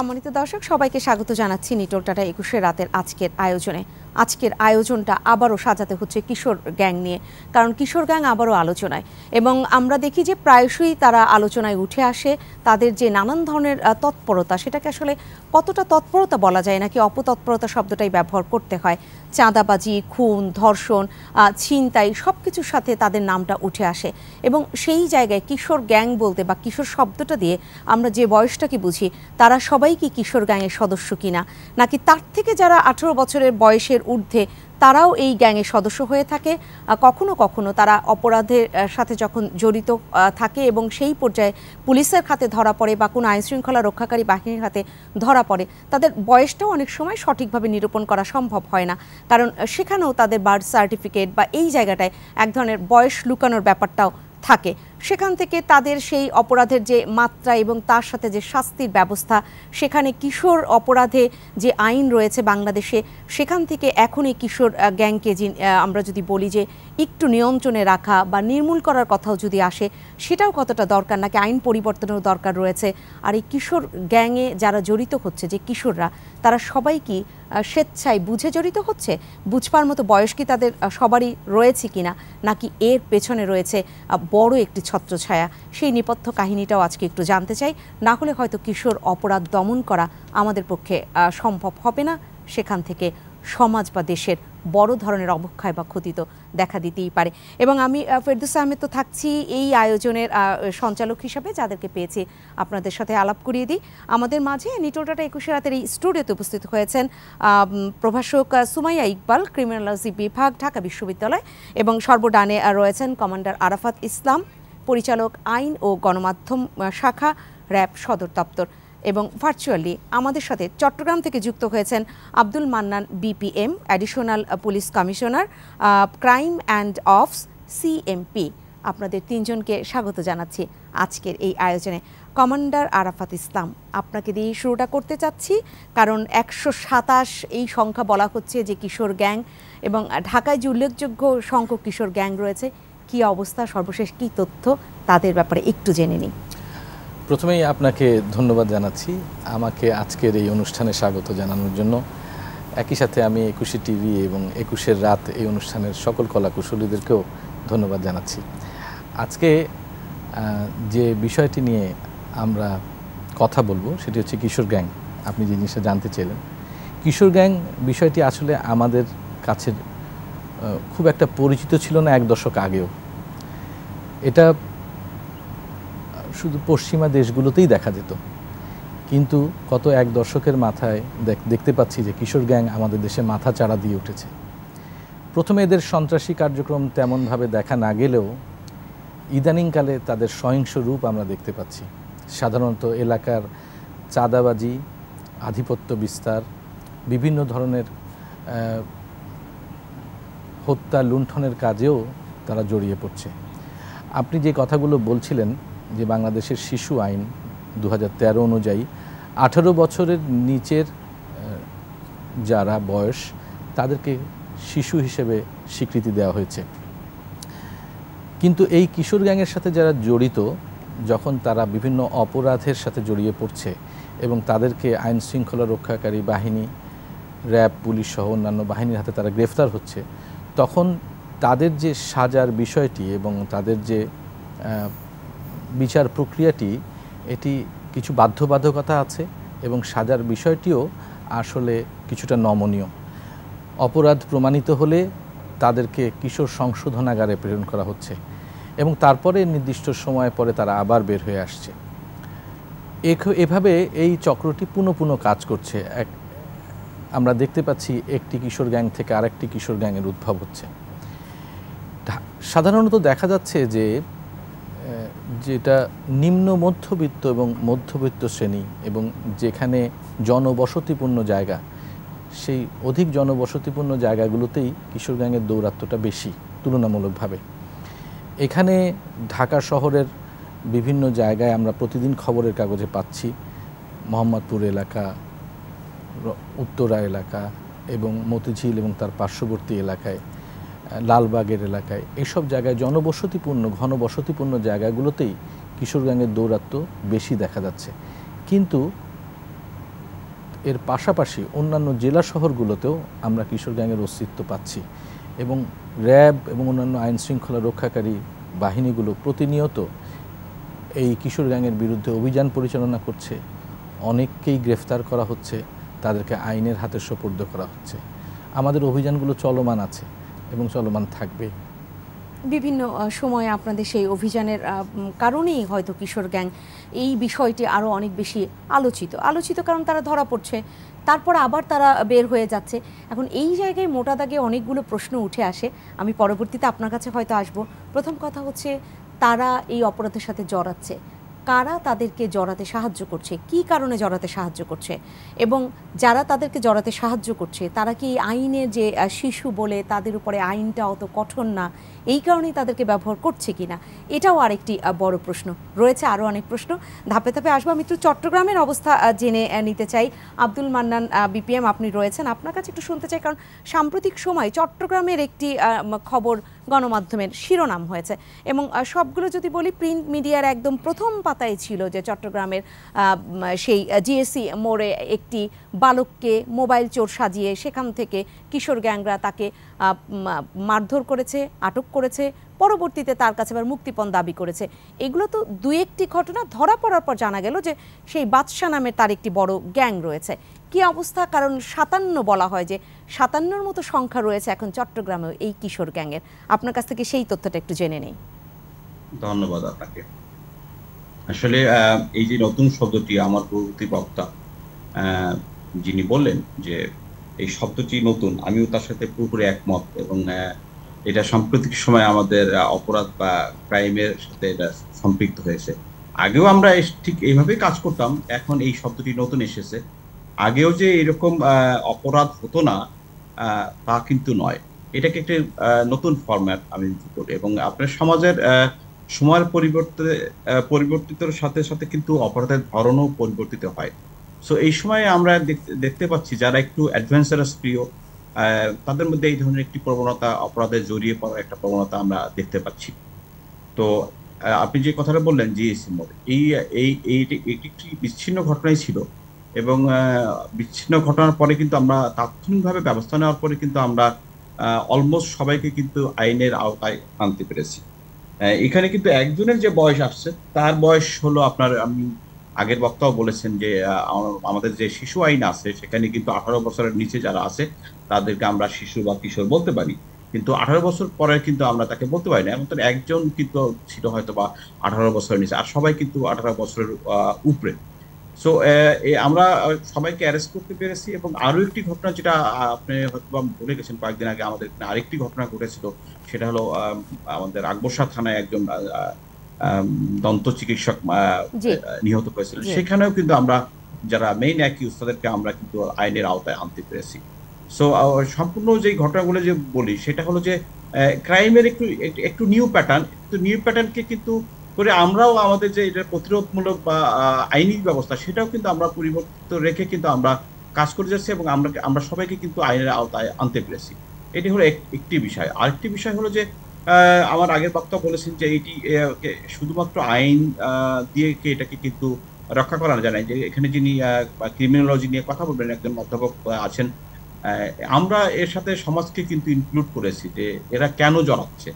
সম্মানিত দর্শক সবাইকে স্বাগত জানাচ্ছি নিটোল টাটা একুশে রাতের আজকের আয়োজনে আজকের আয়োজনটা আবারও সাজাতে হচ্ছে কিশোর গ্যাং নিয়ে কারণ কিশোর গ্যাং আবারও আলোচনায় এবং আমরা দেখি যে প্রায়শই তারা আলোচনায় উঠে আসে তাদের যে নানান ধরনের তৎপরতা সেটাকে আসলে কতটা তৎপরতা বলা যায় নাকি অপতৎপরতা শব্দটাই ব্যবহার করতে হয় চাঁদাবাজি খুন ধর্ষণ ছিনতাই সব কিছুর সাথে তাদের নামটা উঠে আসে এবং সেই জায়গায় কিশোর গ্যাং বলতে বা কিশোর শব্দটা দিয়ে আমরা যে বয়সটাকে বুঝি তারা সবাই কি কিশোর গ্যাংয়ের সদস্য কিনা নাকি তার থেকে যারা আঠেরো বছরের বয়সের ঊর্ধ্বে তারাও এই গ্যাংয়ের সদস্য হয়ে থাকে কখনো কখনো তারা অপরাধের সাথে যখন জড়িত থাকে এবং সেই পর্যায়ে পুলিশের হাতে ধরা পড়ে বা কোনো আইনশৃঙ্খলা রক্ষাকারী বাহিনীর হাতে ধরা পড়ে তাদের বয়সটাও অনেক সময় সঠিকভাবে নিরূপণ করা সম্ভব হয় না কারণ সেখানেও তাদের বার্থ সার্টিফিকেট বা এই জায়গাটায় এক ধরনের বয়স লুকানোর ব্যাপারটাও থাকে সেখান থেকে তাদের সেই অপরাধের যে মাত্রা এবং তার সাথে যে শাস্তির ব্যবস্থা সেখানে কিশোর অপরাধে যে আইন রয়েছে বাংলাদেশে সেখান থেকে এখনই কিশোর গ্যাংকে আমরা যদি বলি যে একটু নিয়ন্ত্রণে রাখা বা নির্মূল করার কথাও যদি আসে সেটাও কতটা দরকার নাকি আইন পরিবর্তনেরও দরকার রয়েছে আর এই কিশোর গ্যাংয়ে যারা জড়িত হচ্ছে যে কিশোররা তারা সবাই কি স্বেচ্ছায় বুঝে জড়িত হচ্ছে বুঝবার মতো বয়স কি তাদের সবারই রয়েছে কিনা নাকি এর পেছনে রয়েছে বড় একটি ছত্রছায়া সেই নেপথ্য কাহিনীটাও আজকে একটু জানতে চাই না হলে হয়তো কিশোর অপরাধ দমন করা আমাদের পক্ষে সম্ভব হবে না সেখান থেকে সমাজ বা দেশের বড় ধরনের অবক্ষয় বা ক্ষতি তো দেখা দিতেই পারে এবং আমি ফেরদুস আহমেদ তো থাকছি এই আয়োজনের সঞ্চালক হিসাবে যাদেরকে পেয়েছি আপনাদের সাথে আলাপ করিয়ে দিই আমাদের মাঝে নিটোলটাটা একুশে রাতের এই স্টুডিওতে উপস্থিত হয়েছেন প্রভাষক সুমাইয়া ইকবাল ক্রিমিনোলজি বিভাগ ঢাকা বিশ্ববিদ্যালয় এবং সর্বডানে রয়েছেন কমান্ডার আরাফাত ইসলাম পরিচালক আইন ও গণমাধ্যম শাখা র্যাব সদর দপ্তর এবং ভার্চুয়ালি আমাদের সাথে চট্টগ্রাম থেকে যুক্ত হয়েছেন Abdul Mannan BPM additional police commissioner crime and ops CMP আপনাদের তিনজনকে স্বাগত জানাচ্ছি আজকের এই আয়োজনে কমান্ডার আরাফাত ইসলাম আপনাকে দিয়েই শুরুটা করতে চাচ্ছি কারণ একশো সাতাশ এই সংখ্যা বলা হচ্ছে যে কিশোর গ্যাং এবং ঢাকায় যে উল্লেখযোগ্য সংখ্যক কিশোর গ্যাং রয়েছে কি অবস্থা সর্বশেষ কি তথ্য তাদের ব্যাপারে একটু জেনে নিই প্রথমেই আপনাকে ধন্যবাদ জানাচ্ছি আমাকে আজকের এই অনুষ্ঠানে স্বাগত জানানোর জন্য একই সাথে আমি একুশে টিভি এবং একুশের রাত এই অনুষ্ঠানের সকল কলা কুশলীদেরকেও ধন্যবাদ জানাচ্ছি আজকে যে বিষয়টি নিয়ে আমরা কথা বলবো সেটি হচ্ছে কিশোর গ্যাং আপনি যে জিনিসটা জানতে চাইলেন কিশোর গ্যাং বিষয়টি আসলে আমাদের কাছে খুব একটা পরিচিত ছিল না এক দশক আগেও এটা শুধু পশ্চিমা দেশগুলোতেই দেখা যেত কিন্তু গত এক দশকের মাথায় দেখতে পাচ্ছি যে কিশোর গ্যাং আমাদের দেশে মাথা চাড়া দিয়ে উঠেছে প্রথমে এদের সন্ত্রাসী কার্যক্রম তেমনভাবে দেখা না গেলেও ইদানিংকালে তাদের সহিংস রূপ আমরা দেখতে পাচ্ছি সাধারণত এলাকার চাঁদাবাজি আধিপত্য বিস্তার বিভিন্ন ধরনের হত্যা লুণ্ঠনের কাজেও তারা জড়িয়ে পড়ছে আপনি যে কথাগুলো বলছিলেন যে বাংলাদেশের শিশু আইন দু অনুযায়ী আঠারো বছরের নিচের যারা বয়স তাদেরকে শিশু হিসেবে স্বীকৃতি দেওয়া হয়েছে কিন্তু এই কিশোর গ্যাংয়ের সাথে যারা জড়িত যখন তারা বিভিন্ন অপরাধের সাথে জড়িয়ে পড়ছে এবং তাদেরকে আইন শৃঙ্খলা রক্ষাকারী বাহিনী র্যাব পুলিশ সহ অন্যান্য বাহিনীর হাতে তারা গ্রেফতার হচ্ছে তখন তাদের যে সাজার বিষয়টি এবং তাদের যে বিচার প্রক্রিয়াটি এটি কিছু বাধ্যবাধকতা আছে এবং সাজার বিষয়টিও আসলে কিছুটা নমনীয় অপরাধ প্রমাণিত হলে তাদেরকে কিশোর সংশোধনাগারে প্রেরণ করা হচ্ছে এবং তারপরে নির্দিষ্ট সময় পরে তারা আবার বের হয়ে আসছে এভাবে এই চক্রটি পুনঃ পুনঃ কাজ করছে এক আমরা দেখতে পাচ্ছি একটি কিশোর গ্যাং থেকে আরেকটি কিশোর গ্যাংয়ের উদ্ভব হচ্ছে সাধারণত দেখা যাচ্ছে যে যেটা নিম্ন মধ্যবিত্ত এবং মধ্যবিত্ত শ্রেণী এবং যেখানে জনবসতিপূর্ণ জায়গা সেই অধিক জনবসতিপূর্ণ জায়গাগুলোতেই কিশোরগঞ্জের দৌরাত্মটা বেশি তুলনামূলকভাবে এখানে ঢাকা শহরের বিভিন্ন জায়গায় আমরা প্রতিদিন খবরের কাগজে পাচ্ছি মোহাম্মদপুর এলাকা উত্তরা এলাকা এবং মতিঝিল এবং তার পার্শ্ববর্তী এলাকায় লালবাগের এলাকায় এসব জায়গায় জনবসতিপূর্ণ ঘন বসতিপূর্ণ জায়গাগুলোতেই কিশোরগঞ্জের দৌরাত্ম বেশি দেখা যাচ্ছে কিন্তু এর পাশাপাশি অন্যান্য জেলা শহরগুলোতেও আমরা কিশোরগঞ্জের অস্তিত্ব পাচ্ছি এবং র্যাব এবং অন্যান্য আইন শৃঙ্খলা রক্ষাকারী বাহিনীগুলো প্রতিনিয়ত এই কিশোর গ্যাংয়ের বিরুদ্ধে অভিযান পরিচালনা করছে অনেককেই গ্রেফতার করা হচ্ছে তাদেরকে আইনের হাতে সোপর্দ করা হচ্ছে আমাদের অভিযানগুলো চলমান আছে এবং চলমান থাকবে বিভিন্ন সময়ে আপনাদের সেই অভিযানের কারণেই হয়তো কিশোর গ্যাং এই বিষয়টি আরও অনেক বেশি আলোচিত আলোচিত কারণ তারা ধরা পড়ছে তারপর আবার তারা বের হয়ে যাচ্ছে এখন এই জায়গায় মোটা দাগে অনেকগুলো প্রশ্ন উঠে আসে আমি পরবর্তীতে আপনার কাছে হয়তো আসব প্রথম কথা হচ্ছে তারা এই অপরাধের সাথে জড়াচ্ছে কারা তাদেরকে জড়াতে সাহায্য করছে কি কারণে জড়াতে সাহায্য করছে এবং যারা তাদেরকে জড়াতে সাহায্য করছে তারা কি আইনে যে শিশু বলে তাদের উপরে আইনটা অত কঠোর না এই কারণেই তাদেরকে ব্যবহার করছে কি না এটাও আরেকটি বড় প্রশ্ন রয়েছে আরও অনেক প্রশ্ন ধাপে ধাপে আসবো আমি একটু চট্টগ্রামের অবস্থা জেনে নিতে চাই আব্দুল মান্নান বিপিএম আপনি রয়েছেন আপনার কাছে একটু শুনতে চাই কারণ সাম্প্রতিক সময় চট্টগ্রামের একটি খবর গণমাধ্যমের শিরোনাম হয়েছে এবং সবগুলো যদি বলি প্রিন্ট মিডিয়ার একদম প্রথম পাতায় ছিল যে চট্টগ্রামের সেই জিএসি মোড়ে একটি বালককে মোবাইল চোর সাজিয়ে সেখান থেকে কিশোর গ্যাংরা তাকে মারধর করেছে আটক করেছে পরবর্তীতে তার কাছে আবার মুক্তিপণ দাবি করেছে এগুলো তো দু একটি ঘটনা ধরা পড়ার পর জানা গেল যে সেই বাদশা নামে তার একটি বড় গ্যাং রয়েছে কি অবস্থা কারণ সাতান্ন বলা হয় যে সাতান্নর মতো সংখ্যা রয়েছে এখন চট্টগ্রামে এই কিশোর গ্যাংয়ের আপনার কাছ থেকে সেই তথ্যটা একটু জেনে নেই ধন্যবাদ আপনাকে আসলে এই যে নতুন শব্দটি আমার পূর্ববর্তী বক্তা যিনি বললেন যে এই শব্দটি নতুন আমিও তার সাথে পুরোপুরি একমত এবং এটা সাম্প্রতিক সময় আমাদের অপরাধ বা ক্রাইমের সাথে এটা সম্পৃক্ত হয়েছে আগেও আমরা ঠিক এইভাবে কাজ করতাম এখন এই শব্দটি নতুন এসেছে আগেও যে এরকম অপরাধ হতো না তা কিন্তু নয় এটাকে একটি নতুন ফর্ম্যাট আমি করি এবং আপনার সমাজের সময়ের পরিবর্তে পরিবর্তিতর সাথে সাথে কিন্তু অপরাধের ধরনও পরিবর্তিত হয় সো এই সময়ে আমরা দেখতে পাচ্ছি যারা একটু অ্যাডভেঞ্চারাস প্রিয় তাদের মধ্যে এই ধরনের একটি প্রবণতা অপরাধে জড়িয়ে পড়ার একটা প্রবণতা আমরা দেখতে পাচ্ছি তো আপনি যে কথাটা বললেন জিএসি মোড় এই এই একটি বিচ্ছিন্ন ঘটনাই ছিল এবং বিচ্ছিন্ন ঘটনার পরে কিন্তু আমরা তাৎক্ষণিকভাবে ব্যবস্থা নেওয়ার পরে কিন্তু আমরা অলমোস্ট সবাইকে কিন্তু আইনের আওতায় আনতে পেরেছি এখানে কিন্তু একজনের যে বয়স আসছে তার বয়স হলো আপনার আমি আগের বক্তাও বলেছেন যে আমাদের যে শিশু আইন আছে সেখানে কিন্তু আঠারো বছরের নিচে যারা আছে তাদেরকে আমরা শিশু বা কিশোর বলতে পারি কিন্তু আঠারো বছর পরে কিন্তু আমরা তাকে বলতে পারি না এমন একজন কিন্তু ছিল হয়তো বা আঠারো বছরের নিচে আর সবাই কিন্তু আঠারো বছরের উপরে সো uh, আমরা সবাইকে অ্যারেস্ট করতে পেরেছি এবং আরও একটি ঘটনা যেটা আপনি হয়তো বলে গেছেন কয়েকদিন আগে আমাদের আরেকটি ঘটনা ঘটেছিল সেটা হলো আমাদের আকবরশা থানায় একজন দন্ত চিকিৎসক নিহত হয়েছিল সেখানেও কিন্তু আমরা যারা মেইন অ্যাকিউজ তাদেরকে আমরা কিন্তু আইনের আওতায় আনতে পেরেছি সো সম্পূর্ণ যে ঘটনাগুলো যে বলি সেটা হলো যে ক্রাইমের একটু একটু নিউ প্যাটার্ন নিউ প্যাটার্নকে কিন্তু করে আমরাও আমাদের যে এটা প্রতিরোধমূলক বা আইনি ব্যবস্থা সেটাও কিন্তু আমরা পরিবর্তন রেখে কিন্তু আমরা কাজ করে যাচ্ছি এবং আমরা আমরা সবাইকে কিন্তু আইনের আওতায় আনতে পেরেছি এটি হলো একটি বিষয় আরেকটি বিষয় হলো যে আমার আগের বক্তা বলেছেন যে এটি শুধুমাত্র আইন দিয়ে এটাকে কিন্তু রক্ষা করা যায় না যে এখানে যিনি ক্রিমিনোলজি নিয়ে কথা বলবেন একজন অধ্যাপক আছেন আমরা এর সাথে সমাজকে কিন্তু ইনক্লুড করেছি যে এরা কেন জড়াচ্ছে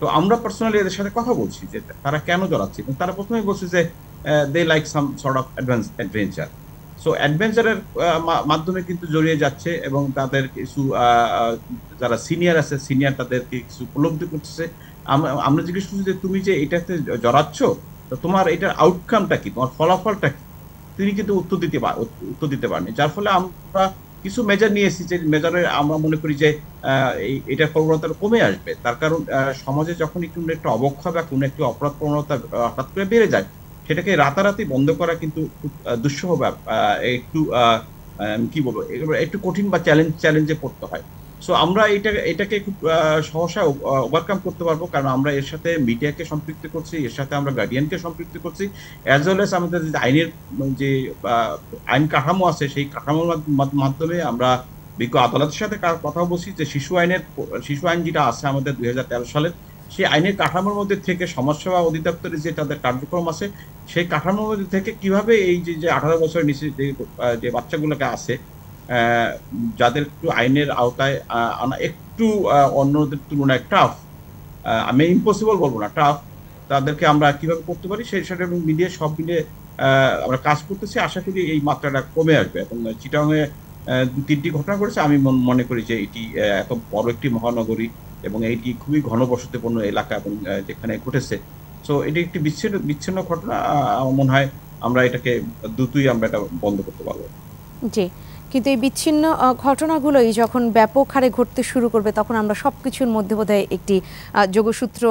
তো আমরা পার্সোনালি এদের সাথে কথা বলছি যে তারা কেন জড়াচ্ছে তারা প্রথমেই বলছে যে they like some sort of adventure adventure so অ্যাডভেঞ্চারের মাধ্যমে কিন্তু জড়িয়ে যাচ্ছে এবং তাদের কিছু যারা সিনিয়র আছে সিনিয়র তাদেরকে কিছু উপলব্ধি করতেছে আমরা জিজ্ঞেস করছি যে তুমি যে এটাতে জড়াচ্ছ তো তোমার এটার আউটকামটা কি তোমার ফলাফলটা কি তিনি কিন্তু উত্তর দিতে উত্তর দিতে পারেনি যার ফলে আমরা কিছু মেজার নিয়ে এসেছি যে মেজারে আমরা মনে করি যে এটা প্রবণতা কমে আসবে তার কারণ সমাজে যখন একটু একটা অবক্ষয় বা কোনো একটি অপরাধ প্রবণতা হঠাৎ করে বেড়ে যায় সেটাকে রাতারাতি বন্ধ করা কিন্তু খুব দুঃসহ একটু কি বলবো একটু কঠিন বা চ্যালেঞ্জ চ্যালেঞ্জে পড়তে হয় সো আমরা এটা এটাকে খুব সহসা ওভারকাম করতে পারবো কারণ আমরা এর সাথে মিডিয়াকে সম্পৃক্ত করছি এর সাথে আমরা গার্ডিয়ানকে সম্পৃক্ত করছি অ্যাজ ওয়েল এস আমাদের যে আইনের যে আইন কাঠামো আছে সেই কাঠামোর মাধ্যমে আমরা বিজ্ঞ আদালতের সাথে কথা বলছি যে শিশু আইনের শিশু আইন যেটা আছে আমাদের দুই সালের সেই আইনের কাঠামোর মধ্যে থেকে সমাজসেবা অধিদপ্তরের যে তাদের কার্যক্রম আছে সেই কাঠামোর মধ্যে থেকে কিভাবে এই যে আঠারো বছরের নিচে যে বাচ্চাগুলোকে আছে যাদের একটু আইনের আওতায় আনা একটু অন্যদের তুলনায় টাফ আমি ইম্পসিবল বলবো না টাফ তাদেরকে আমরা কিভাবে করতে পারি সেই এবং মিলিয়ে সব মিলিয়ে আমরা কাজ করতেছি আশা করি এই মাত্রাটা কমে আসবে এবং চিটাংয়ে দু তিনটি ঘটনা ঘটেছে আমি মনে করি যে এটি এত বড় একটি মহানগরী এবং এটি খুবই ঘনবসতিপূর্ণ এলাকা এবং যেখানে ঘটেছে সো এটি একটি বিচ্ছিন্ন বিচ্ছিন্ন ঘটনা আমার মনে হয় আমরা এটাকে দ্রুতই আমরা এটা বন্ধ করতে পারবো জি কিন্তু এই বিচ্ছিন্ন ঘটনাগুলোই যখন ব্যাপক হারে ঘটতে শুরু করবে তখন আমরা সব কিছুর মধ্যে বোধ একটি যোগসূত্র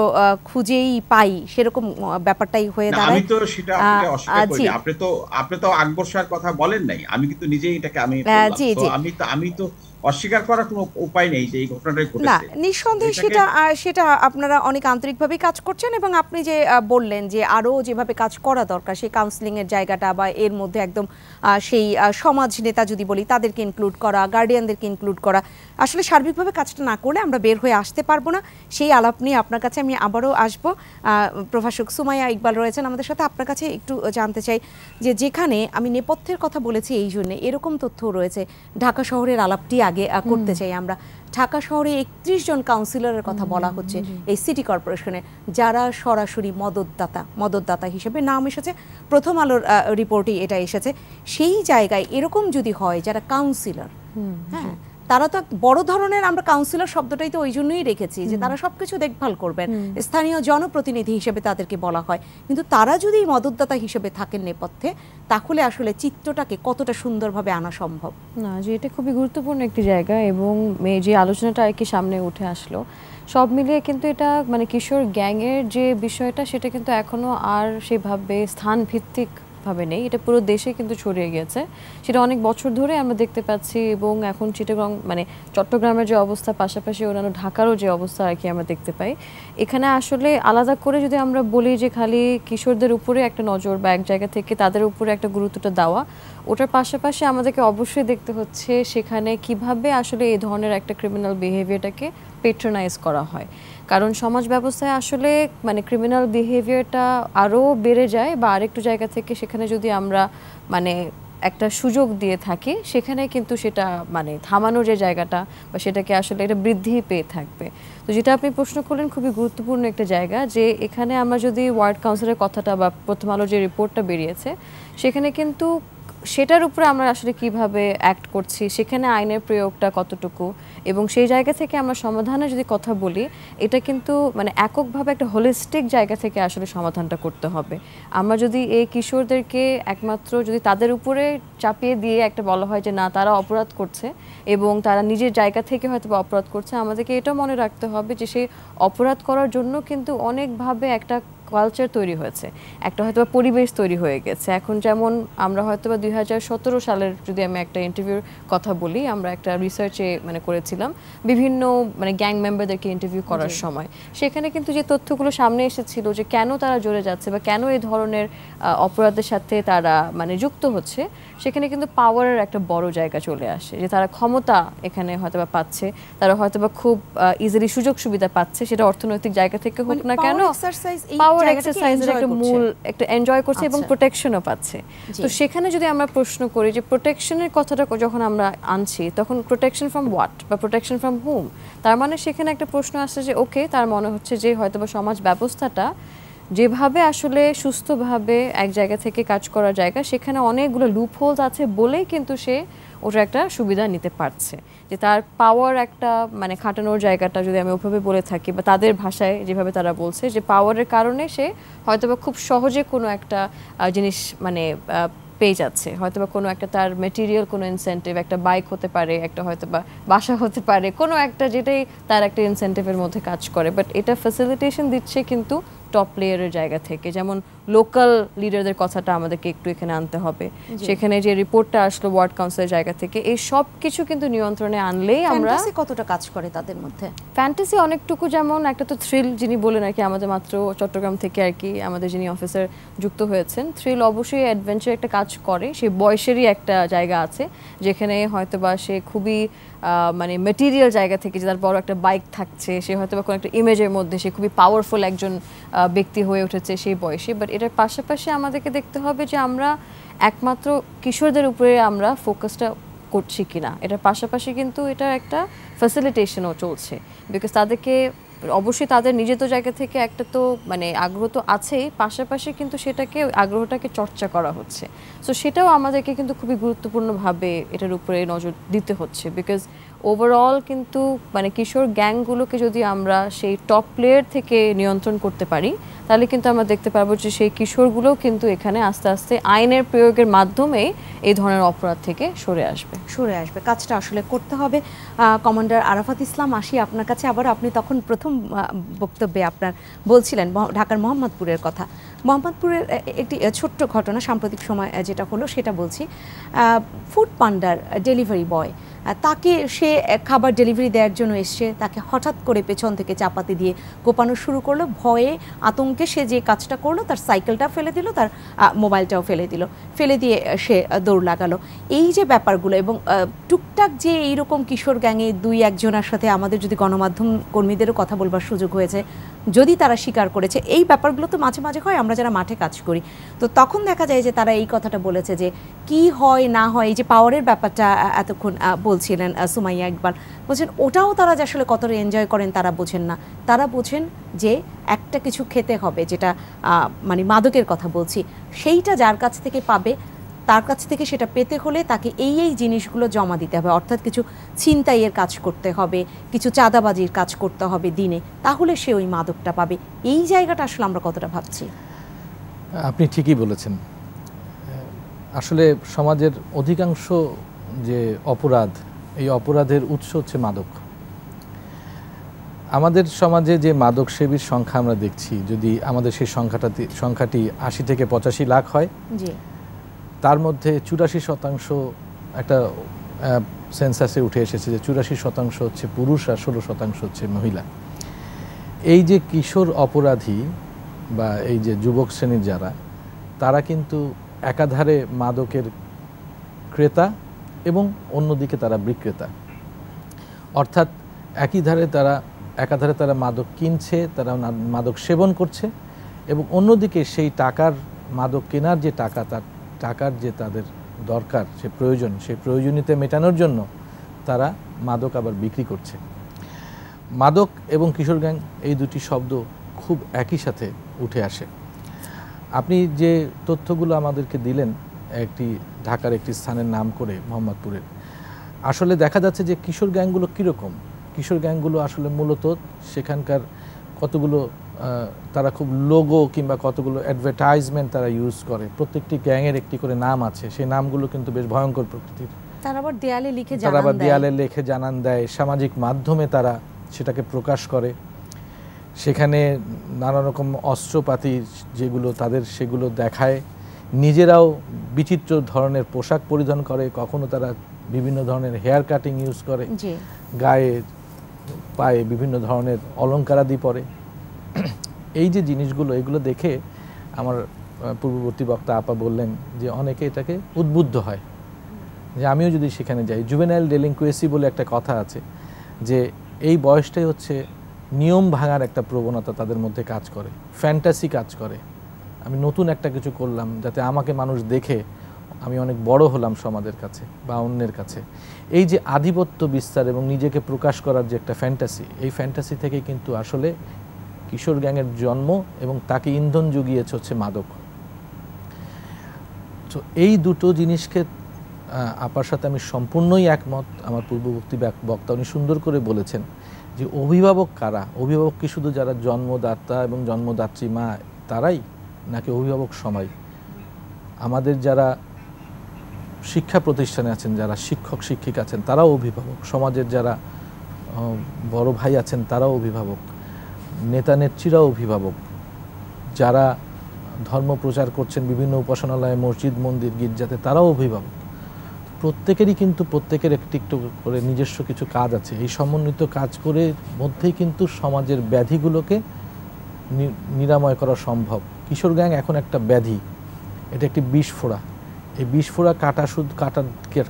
খুঁজেই পাই সেরকম ব্যাপারটাই হয়ে দাঁড়ায় আমি তো সেটা অস্বীকার করি আপনি তো আপনি তো আকবর কথা বলেন নাই আমি কিন্তু নিজেই এটাকে আমি জি জি আমি তো আমি তো অস্বীকার করার কোনো উপায় নেই যে এই ঘটনাটাই ঘটেছে না নিঃসন্দেহে সেটা সেটা আপনারা অনেক আন্তরিকভাবে কাজ করছেন এবং আপনি যে বললেন যে আরও যেভাবে কাজ করা দরকার সেই কাউন্সিলিংয়ের জায়গাটা বা এর মধ্যে একদম সেই সমাজ নেতা যদি বলি তাদেরকে ইনক্লুড করা গার্ডিয়ানদেরকে ইনক্লুড করা আসলে সার্বিকভাবে কাজটা না করলে আমরা বের হয়ে আসতে পারবো না সেই আলাপ নিয়ে আপনার কাছে আমি আবারও আসবো প্রভাষক সুমাইয়া ইকবাল রয়েছেন আমাদের সাথে আপনার কাছে একটু জানতে চাই যে যেখানে আমি নেপথ্যের কথা বলেছি এই জন্য এরকম তথ্য রয়েছে ঢাকা শহরের আলাপটি আগে আগে করতে চাই আমরা ঢাকা শহরে একত্রিশ জন কাউন্সিলরের কথা বলা হচ্ছে এই সিটি কর্পোরেশনে যারা সরাসরি মদতদাতা মদতদাতা হিসেবে নাম এসেছে প্রথম আলোর রিপোর্টেই এটা এসেছে সেই জায়গায় এরকম যদি হয় যারা কাউন্সিলর হ্যাঁ তারা তো বড় ধরনের আমরা কাউন্সিলর শব্দটাই তো ওই জন্যই রেখেছি যে তারা সবকিছু দেখভাল করবেন স্থানীয় জনপ্রতিনিধি হিসেবে তাদেরকে বলা হয় কিন্তু তারা যদি মদতদাতা হিসেবে থাকেন নেপথ্যে তাহলে আসলে চিত্রটাকে কতটা সুন্দরভাবে আনা সম্ভব না যে এটা খুবই গুরুত্বপূর্ণ একটি জায়গা এবং যে আলোচনাটা আর কি সামনে উঠে আসলো সব মিলিয়ে কিন্তু এটা মানে কিশোর গ্যাংয়ের যে বিষয়টা সেটা কিন্তু এখনও আর সেভাবে স্থান ভিত্তিক ভাবে নেই এটা পুরো দেশে কিন্তু ছড়িয়ে গেছে সেটা অনেক বছর ধরে আমরা দেখতে পাচ্ছি এবং এখন চিটাগং মানে চট্টগ্রামের যে অবস্থা পাশাপাশি অন্যান্য ঢাকারও যে অবস্থা আর কি আমরা দেখতে পাই এখানে আসলে আলাদা করে যদি আমরা বলি যে খালি কিশোরদের উপরে একটা নজর বা এক জায়গা থেকে তাদের উপরে একটা গুরুত্বটা দেওয়া ওটার পাশাপাশি আমাদেরকে অবশ্যই দেখতে হচ্ছে সেখানে কিভাবে আসলে এই ধরনের একটা ক্রিমিনাল বিহেভিয়ারটাকে পেট্রোনাইজ করা হয় কারণ সমাজ ব্যবস্থায় আসলে মানে ক্রিমিনাল বিহেভিয়ারটা আরও বেড়ে যায় বা আরেকটু জায়গা থেকে সেখানে যদি আমরা মানে একটা সুযোগ দিয়ে থাকি সেখানে কিন্তু সেটা মানে থামানোর যে জায়গাটা বা সেটাকে আসলে এটা বৃদ্ধি পেয়ে থাকবে তো যেটা আপনি প্রশ্ন করলেন খুবই গুরুত্বপূর্ণ একটা জায়গা যে এখানে আমরা যদি ওয়ার্ড কাউন্সিলের কথাটা বা প্রথম আলো যে রিপোর্টটা বেরিয়েছে সেখানে কিন্তু সেটার উপরে আমরা আসলে কিভাবে অ্যাক্ট করছি সেখানে আইনের প্রয়োগটা কতটুকু এবং সেই জায়গা থেকে আমরা সমাধানে যদি কথা বলি এটা কিন্তু মানে এককভাবে একটা হোলিস্টিক জায়গা থেকে আসলে সমাধানটা করতে হবে আমরা যদি এই কিশোরদেরকে একমাত্র যদি তাদের উপরে চাপিয়ে দিয়ে একটা বলা হয় যে না তারা অপরাধ করছে এবং তারা নিজের জায়গা থেকে হয়তো বা অপরাধ করছে আমাদেরকে এটাও মনে রাখতে হবে যে সেই অপরাধ করার জন্য কিন্তু অনেকভাবে একটা কালচার তৈরি হয়েছে একটা হয়তো পরিবেশ তৈরি হয়ে গেছে এখন যেমন আমরা হয়তো বা দুই সালের যদি আমি একটা ইন্টারভিউর কথা বলি আমরা একটা রিসার্চে মানে করেছিলাম বিভিন্ন মানে গ্যাং মেম্বারদেরকে ইন্টারভিউ করার সময় সেখানে কিন্তু যে তথ্যগুলো সামনে এসেছিল যে কেন তারা জড়ে যাচ্ছে বা কেন এই ধরনের অপরাধের সাথে তারা মানে যুক্ত হচ্ছে সেখানে কিন্তু পাওয়ারের একটা বড় জায়গা চলে আসে যে তারা ক্ষমতা এখানে হয়তো বা পাচ্ছে তারা হয়তো বা খুব ইজিলি সুযোগ সুবিধা পাচ্ছে সেটা অর্থনৈতিক জায়গা থেকে হোক মানে না কেন পাওয়ার এক্সারসাইজের একটা মূল একটা এনজয় করছে এবং প্রোটেকশনও আচ্ছা। পাচ্ছে তো সেখানে যদি আমরা প্রশ্ন করি যে প্রোটেকশনের কথাটা যখন আমরা আনছি তখন প্রোটেকশন ফ্রম হোয়াট বা প্রোটেকশন ফ্রম হোম তার মানে সেখানে একটা প্রশ্ন আসছে যে ওকে তার মনে হচ্ছে যে হয়তো বা সমাজ ব্যবস্থাটা যেভাবে আসলে সুস্থভাবে এক জায়গা থেকে কাজ করা জায়গা সেখানে অনেকগুলো লুপ হোলস আছে বলেই কিন্তু সে ওটা একটা সুবিধা নিতে পারছে যে তার পাওয়ার একটা মানে খাটানোর জায়গাটা যদি আমি ওভাবে বলে থাকি বা তাদের ভাষায় যেভাবে তারা বলছে যে পাওয়ারের কারণে সে হয়তো খুব সহজে কোনো একটা জিনিস মানে পেয়ে যাচ্ছে হয়তো বা কোনো একটা তার মেটেরিয়াল কোনো ইনসেন্টিভ একটা বাইক হতে পারে একটা হয়তো বা বাসা হতে পারে কোনো একটা যেটাই তার একটা ইনসেন্টিভের মধ্যে কাজ করে বাট এটা ফ্যাসিলিটেশন দিচ্ছে কিন্তু টপ প্লেয়ারের জায়গা থেকে যেমন লোকাল লিডারদের কথাটা আমাদেরকে একটু এখানে আনতে হবে সেখানে যে রিপোর্টটা আসলো ওয়ার্ড কাউন্সিলের জায়গা থেকে এই সব কিছু কিন্তু নিয়ন্ত্রণে আনলেই আমরা কতটা কাজ করে তাদের মধ্যে ফ্যান্টাসি অনেকটুকু যেমন একটা তো থ্রিল যিনি বলেন আর কি আমাদের মাত্র চট্টগ্রাম থেকে আর কি আমাদের যিনি অফিসার যুক্ত হয়েছেন থ্রিল অবশ্যই অ্যাডভেঞ্চার একটা কাজ করে সে বয়সেরই একটা জায়গা আছে যেখানে হয়তোবা সে খুবই মানে মেটেরিয়াল জায়গা থেকে যে তার বড় একটা বাইক থাকছে সে হয়তো বা কোনো একটা ইমেজের মধ্যে সে খুবই পাওয়ারফুল একজন ব্যক্তি হয়ে উঠেছে সেই বয়সে বাট এটার পাশাপাশি আমাদেরকে দেখতে হবে যে আমরা একমাত্র কিশোরদের উপরে আমরা ফোকাসটা করছি কিনা এটার পাশাপাশি কিন্তু এটার একটা ফ্যাসিলিটেশনও চলছে বিকজ তাদেরকে অবশ্যই তাদের নিজের তো জায়গা থেকে একটা তো মানে আগ্রহ তো আছেই পাশাপাশি কিন্তু সেটাকে আগ্রহটাকে চর্চা করা হচ্ছে সো সেটাও আমাদেরকে কিন্তু খুবই গুরুত্বপূর্ণভাবে এটার উপরে নজর দিতে হচ্ছে বিকজ ওভারঅল কিন্তু মানে কিশোর গ্যাংগুলোকে যদি আমরা সেই টপ প্লেয়ার থেকে নিয়ন্ত্রণ করতে পারি তাহলে কিন্তু আমরা দেখতে পারবো যে সেই কিশোরগুলোও কিন্তু এখানে আস্তে আস্তে আইনের প্রয়োগের মাধ্যমে এই ধরনের অপরাধ থেকে সরে আসবে সরে আসবে কাজটা আসলে করতে হবে কমান্ডার আরাফাত ইসলাম আসি আপনার কাছে আবার আপনি তখন প্রথম বক্তব্যে আপনার বলছিলেন ঢাকার মোহাম্মদপুরের কথা মোহাম্মদপুরের একটি ছোট্ট ঘটনা সাম্প্রতিক সময় যেটা হলো সেটা বলছি ফুড পান্ডার ডেলিভারি বয় তাকে সে খাবার ডেলিভারি দেওয়ার জন্য এসছে তাকে হঠাৎ করে পেছন থেকে চাপাতি দিয়ে কোপানো শুরু করলো ভয়ে আতঙ্কে সে যে কাজটা করলো তার সাইকেলটা ফেলে দিল তার মোবাইলটাও ফেলে দিল ফেলে দিয়ে সে দৌড় লাগালো এই যে ব্যাপারগুলো এবং টুকটাক যে এইরকম কিশোর গ্যাংয়ে দুই একজনের সাথে আমাদের যদি গণমাধ্যম কর্মীদেরও কথা বলবার সুযোগ হয়েছে যদি তারা স্বীকার করেছে এই ব্যাপারগুলো তো মাঝে মাঝে হয় আমরা যারা মাঠে কাজ করি তো তখন দেখা যায় যে তারা এই কথাটা বলেছে যে কি হয় না হয় এই যে পাওয়ারের ব্যাপারটা এতক্ষণ বল বলছিলেন সুমাইয়া ইকবাল বলছেন ওটাও তারা যে আসলে কতটা এনজয় করেন তারা বোঝেন না তারা বোঝেন যে একটা কিছু খেতে হবে যেটা মানে মাদকের কথা বলছি সেইটা যার কাছ থেকে পাবে তার কাছ থেকে সেটা পেতে হলে তাকে এই এই জিনিসগুলো জমা দিতে হবে অর্থাৎ কিছু ছিনতাইয়ের কাজ করতে হবে কিছু চাঁদাবাজির কাজ করতে হবে দিনে তাহলে সে ওই মাদকটা পাবে এই জায়গাটা আসলে আমরা কতটা ভাবছি আপনি ঠিকই বলেছেন আসলে সমাজের অধিকাংশ যে অপরাধ এই অপরাধের উৎস হচ্ছে মাদক আমাদের সমাজে যে মাদক সেবীর সংখ্যা আমরা দেখছি যদি আমাদের সেই সংখ্যাটা সংখ্যাটি আশি থেকে পঁচাশি লাখ হয় তার মধ্যে চুরাশি শতাংশ একটা সেন্সাসে উঠে এসেছে যে চুরাশি শতাংশ হচ্ছে পুরুষ আর ষোলো শতাংশ হচ্ছে মহিলা এই যে কিশোর অপরাধী বা এই যে যুবক শ্রেণীর যারা তারা কিন্তু একাধারে মাদকের ক্রেতা এবং অন্যদিকে তারা বিক্রেতা অর্থাৎ একই ধারে তারা একাধারে তারা মাদক কিনছে তারা মাদক সেবন করছে এবং অন্যদিকে সেই টাকার মাদক কেনার যে টাকা তার টাকার যে তাদের দরকার সে প্রয়োজন সেই প্রয়োজনীয়তা মেটানোর জন্য তারা মাদক আবার বিক্রি করছে মাদক এবং কিশোর গ্যাং এই দুটি শব্দ খুব একই সাথে উঠে আসে আপনি যে তথ্যগুলো আমাদেরকে দিলেন একটি ঢাকার একটি স্থানের নাম করে মোহাম্মদপুরের আসলে দেখা যাচ্ছে যে কিশোর গ্যাংগুলো কীরকম কিশোর গ্যাংগুলো আসলে মূলত সেখানকার কতগুলো তারা খুব লোগো কিংবা কতগুলো অ্যাডভার্টাইজমেন্ট তারা ইউজ করে প্রত্যেকটি গ্যাংয়ের একটি করে নাম আছে সেই নামগুলো কিন্তু বেশ ভয়ঙ্কর প্রকৃতির তারা আবার দেয়ালে লিখে আবার লিখে জানান দেয় সামাজিক মাধ্যমে তারা সেটাকে প্রকাশ করে সেখানে নানা রকম অস্ত্রপাতি যেগুলো তাদের সেগুলো দেখায় নিজেরাও বিচিত্র ধরনের পোশাক পরিধান করে কখনো তারা বিভিন্ন ধরনের হেয়ার কাটিং ইউজ করে গায়ে পায়ে বিভিন্ন ধরনের অলঙ্কারাদি পরে এই যে জিনিসগুলো এগুলো দেখে আমার পূর্ববর্তী বক্তা আপা বললেন যে অনেকে এটাকে উদ্বুদ্ধ হয় যে আমিও যদি সেখানে যাই জুভেনাইল ডেলিংকুয়েসি বলে একটা কথা আছে যে এই বয়সটাই হচ্ছে নিয়ম ভাঙার একটা প্রবণতা তাদের মধ্যে কাজ করে ফ্যান্টাসি কাজ করে আমি নতুন একটা কিছু করলাম যাতে আমাকে মানুষ দেখে আমি অনেক বড় হলাম সমাজের কাছে বা অন্যের কাছে এই যে আধিপত্য বিস্তার এবং নিজেকে প্রকাশ করার যে একটা ফ্যান্টাসি এই ফ্যান্টাসি থেকে কিন্তু আসলে কিশোর গ্যাংয়ের জন্ম এবং তাকে ইন্ধন জুগিয়ে হচ্ছে মাদক তো এই দুটো জিনিসকে আপার সাথে আমি সম্পূর্ণই একমত আমার পূর্ববর্তী বক্তা উনি সুন্দর করে বলেছেন যে অভিভাবক কারা অভিভাবক কি শুধু যারা জন্মদাতা এবং জন্মদাত্রী মা তারাই নাকি অভিভাবক সময় আমাদের যারা শিক্ষা প্রতিষ্ঠানে আছেন যারা শিক্ষক শিক্ষিকা আছেন তারাও অভিভাবক সমাজের যারা বড় ভাই আছেন তারাও অভিভাবক নেতা নেত্রীরাও অভিভাবক যারা ধর্ম প্রচার করছেন বিভিন্ন উপাসনালয়ে মসজিদ মন্দির গির্জাতে তারাও অভিভাবক প্রত্যেকেরই কিন্তু প্রত্যেকের একটি একটু করে নিজস্ব কিছু কাজ আছে এই সমন্বিত কাজ করে মধ্যেই কিন্তু সমাজের ব্যাধিগুলোকে নিরাময় করা সম্ভব কিশোর গ্যাং এখন একটা ব্যাধি এটা একটি বিষ ফোড়া এই বিষ ফোড়া কাটা শুধু কাটা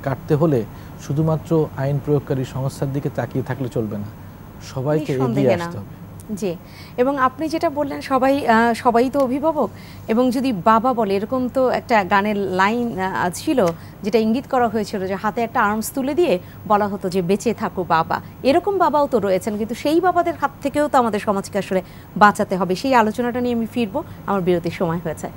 কাটতে হলে শুধুমাত্র আইন প্রয়োগকারী সংস্থার দিকে তাকিয়ে থাকলে চলবে না সবাইকে এগিয়ে আসতে হবে জি এবং আপনি যেটা বললেন সবাই সবাই তো অভিভাবক এবং যদি বাবা বলে এরকম তো একটা গানের লাইন ছিল যেটা ইঙ্গিত করা হয়েছিল যে হাতে একটা আর্মস তুলে দিয়ে বলা হতো যে বেঁচে থাকো বাবা এরকম বাবাও তো রয়েছেন কিন্তু সেই বাবাদের হাত থেকেও তো আমাদের সমাজকে আসলে বাঁচাতে হবে সেই আলোচনাটা নিয়ে আমি ফিরবো আমার বিরতির সময় হয়েছে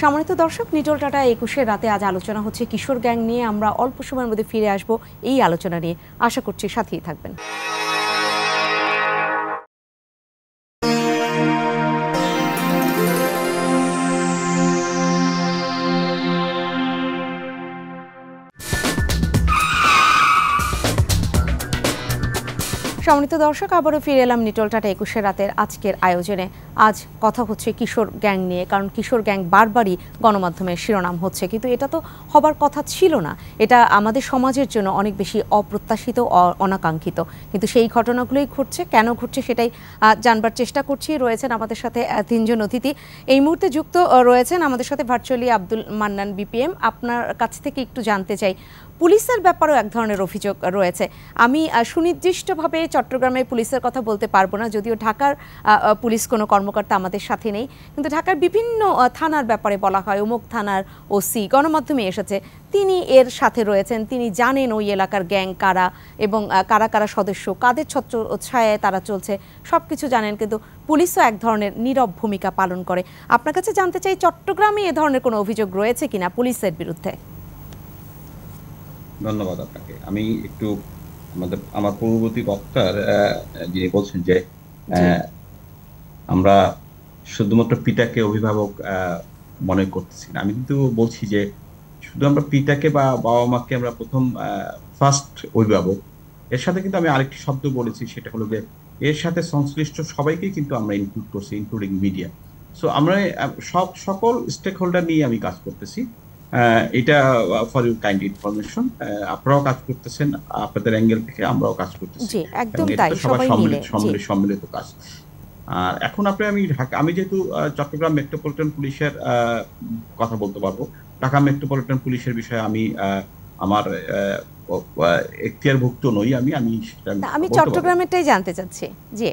সম্মানিত দর্শক নিটল টাটা একুশের রাতে আজ আলোচনা হচ্ছে কিশোর গ্যাং নিয়ে আমরা অল্প সময়ের মধ্যে ফিরে আসব এই আলোচনা নিয়ে আশা করছি সাথেই থাকবেন সম্মানিত দর্শক আবারও ফিরে এলাম টাটা একুশে রাতের আজকের আয়োজনে আজ কথা হচ্ছে কিশোর গ্যাং নিয়ে কারণ কিশোর গ্যাং বারবারই গণমাধ্যমের শিরোনাম হচ্ছে কিন্তু এটা তো হবার কথা ছিল না এটা আমাদের সমাজের জন্য অনেক বেশি অপ্রত্যাশিত অনাকাঙ্ক্ষিত কিন্তু সেই ঘটনাগুলোই ঘটছে কেন ঘটছে সেটাই জানবার চেষ্টা করছি রয়েছেন আমাদের সাথে তিনজন অতিথি এই মুহূর্তে যুক্ত রয়েছেন আমাদের সাথে ভার্চুয়ালি আব্দুল মান্নান বিপিএম আপনার কাছ থেকে একটু জানতে চাই পুলিশের ব্যাপারেও এক ধরনের অভিযোগ রয়েছে আমি সুনির্দিষ্টভাবে চট্টগ্রামের পুলিশের কথা বলতে পারবো না যদিও ঢাকার পুলিশ কোনো কর্মকর্তা আমাদের সাথে নেই কিন্তু ঢাকার বিভিন্ন থানার ব্যাপারে বলা হয় অমুক থানার ওসি গণমাধ্যমে এসেছে তিনি এর সাথে রয়েছেন তিনি জানেন ওই এলাকার গ্যাং কারা এবং কারা কারা সদস্য কাদের ছত্র তারা চলছে সব কিছু জানেন কিন্তু পুলিশও এক ধরনের নীরব ভূমিকা পালন করে আপনার কাছে জানতে চাই চট্টগ্রামে এ ধরনের কোনো অভিযোগ রয়েছে কিনা পুলিশের বিরুদ্ধে ধন্যবাদ আপনাকে আমি একটু আমাদের আমার পূর্ববর্তী বক্তার যিনি বলছেন যে আমরা শুধুমাত্র পিতাকে অভিভাবক মনে করতেছি না আমি কিন্তু বলছি যে শুধু আমরা পিতাকে বা বাবা মাকে আমরা প্রথম ফার্স্ট অভিভাবক এর সাথে কিন্তু আমি আরেকটি শব্দ বলেছি সেটা হলো যে এর সাথে সংশ্লিষ্ট সবাইকে কিন্তু আমরা ইনক্লুড করছি ইনক্লুডিং মিডিয়া সো আমরা সব সকল স্টেক হোল্ডার নিয়ে আমি কাজ করতেছি এটা ফর ইউর কাইন্ড ইনফরমেশন আপনারাও কাজ করতেছেন আপনাদের অ্যাঙ্গেল থেকে আমরাও কাজ করতেছি একদম তাই সবাই মিলে সম্মিলিত কাজ আর এখন আপনি আমি ঢাকা আমি যেহেতু চট্টগ্রাম মেট্রোপলিটন পুলিশের কথা বলতে পারবো ঢাকা মেট্রোপলিটন পুলিশের বিষয়ে আমি আমার এক্তিয়ারভুক্ত নই আমি আমি আমি চট্টগ্রামেরটাই জানতে চাচ্ছি জি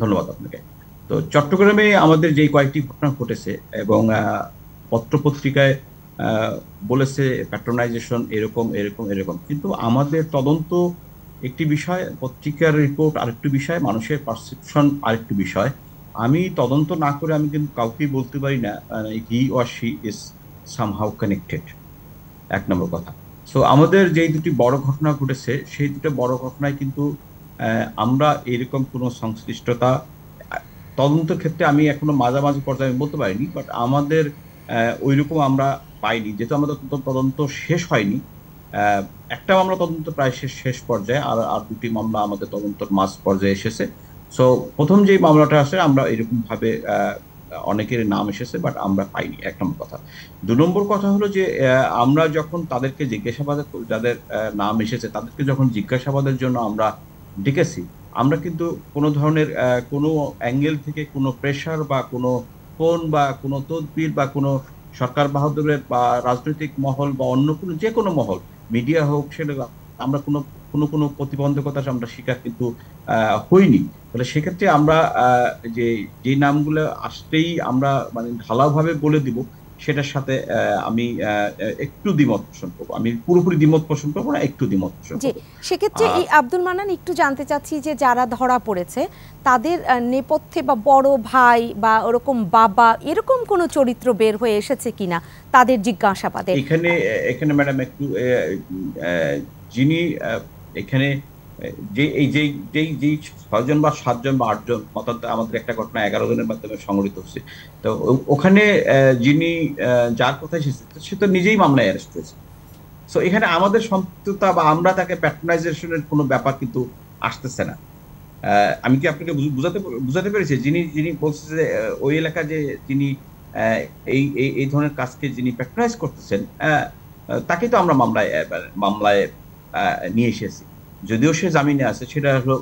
ধন্যবাদ আপনাকে তো চট্টগ্রামে আমাদের যে কয়েকটি ঘটনা ঘটেছে এবং পত্রপত্রিকায় বলেছে প্যাট্রোনাইজেশন এরকম এরকম এরকম কিন্তু আমাদের তদন্ত একটি বিষয় পত্রিকার রিপোর্ট আরেকটি বিষয় মানুষের পারসেপশন আরেকটি বিষয় আমি তদন্ত না করে আমি কিন্তু কাউকেই বলতে পারি না he were she is somehow connected এক নম্বর কথা সো আমাদের যেই দুটি বড় ঘটনা ঘটেছে সেই দুটো বড় ঘটনায় কিন্তু আমরা এরকম কোনো সংশ্লিষ্টতা তদন্ত ক্ষেত্রে আমি এখনো মাঝামাঝি পর্যায়ে বলতে পারিনি বাট আমাদের ওইরকম আমরা পাইনি যেহেতু আমাদের তদন্ত শেষ হয়নি একটা মামলা তদন্ত প্রায় শেষ শেষ পর্যায়ে আর আর দুটি মামলা আমাদের তদন্তর মাস পর্যায়ে এসেছে সো প্রথম যে মামলাটা আছে আমরা এরকমভাবে অনেকের নাম এসেছে বাট আমরা পাইনি এক নম্বর কথা দু নম্বর কথা হলো যে আমরা যখন তাদেরকে জিজ্ঞাসাবাদ যাদের নাম এসেছে তাদেরকে যখন জিজ্ঞাসাবাদের জন্য আমরা ডেকেছি আমরা কিন্তু কোনো ধরনের কোনো অ্যাঙ্গেল থেকে কোনো প্রেশার বা কোনো ফোন বা কোনো তদবির বা কোনো সরকার বাহাদুরের বা রাজনৈতিক মহল বা অন্য কোনো যে কোনো মহল মিডিয়া হোক সেটা আমরা কোনো কোনো কোনো প্রতিবন্ধকতা আমরা শিকার কিন্তু হইনি তাহলে সেক্ষেত্রে আমরা যে যে নামগুলো আসতেই আমরা মানে ঢালাওভাবে বলে দিব সেটার সাথে আমি একটু দ্বিমত পোষণ করবো আমি পুরোপুরি দ্বিমত পোষণ করবো না একটু দ্বিমত পোষণ জি সেক্ষেত্রে এই আব্দুল মানান একটু জানতে চাচ্ছি যে যারা ধরা পড়েছে তাদের নেপথ্যে বা বড় ভাই বা ওরকম বাবা এরকম কোন চরিত্র বের হয়ে এসেছে কিনা তাদের জিজ্ঞাসাবাদে এখানে এখানে ম্যাডাম একটু যিনি এখানে যে এই যেই যেই যেই ছয়জন বা সাতজন বা আটজন অর্থাৎ আমাদের একটা ঘটনা এগারো জনের মাধ্যমে সংগঠিত হচ্ছে তো ওখানে যিনি যার কথা এসেছে সে তো নিজেই মামলায় অ্যারেস্ট হয়েছে সো এখানে আমাদের সম্পৃক্ততা বা আমরা তাকে প্যাট্রনাইজেশনের কোনো ব্যাপার কিন্তু আসতেছে না আমি কি আপনাকে বুঝাতে বুঝাতে পেরেছি যিনি যিনি বলছে যে ওই এলাকা যে যিনি এই এই ধরনের কাজকে যিনি প্যাট্রনাইজ করতেছেন তাকেই তো আমরা মামলায় মামলায় নিয়ে এসেছি যদিও সে জামিনে আছে সেটা হলো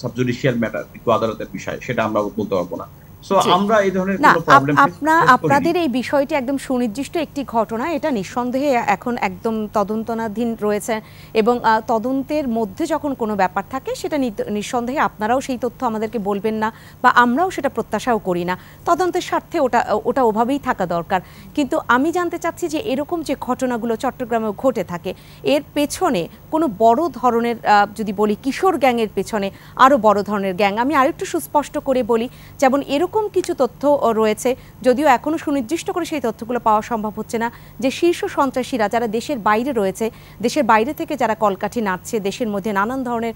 সাবজুডিশিয়াল ম্যাটার একটু আদালতের বিষয় সেটা আমরা বলতে পারবো না আপনাদের এই বিষয়টি একদম সুনির্দিষ্ট একটি ঘটনা এটা নিঃসন্দেহে এখন একদম তদন্তনাধীন রয়েছে এবং তদন্তের মধ্যে যখন কোনো ব্যাপার থাকে সেটা নিঃসন্দেহে আপনারাও সেই তথ্য আমাদেরকে বলবেন না বা আমরাও সেটা প্রত্যাশাও করি না তদন্তের স্বার্থে ওটা ওটা ওভাবেই থাকা দরকার কিন্তু আমি জানতে চাচ্ছি যে এরকম যে ঘটনাগুলো চট্টগ্রামে ঘটে থাকে এর পেছনে কোনো বড় ধরনের যদি বলি কিশোর গ্যাংয়ের পেছনে আরও বড় ধরনের গ্যাং আমি আরেকটু সুস্পষ্ট করে বলি যেমন এরকম এরকম কিছু তথ্য রয়েছে যদিও এখনও সুনির্দিষ্ট করে সেই তথ্যগুলো পাওয়া সম্ভব হচ্ছে না যে শীর্ষ সন্ত্রাসীরা যারা দেশের বাইরে রয়েছে দেশের বাইরে থেকে যারা কলকাঠি নাড়ছে দেশের মধ্যে নানান ধরনের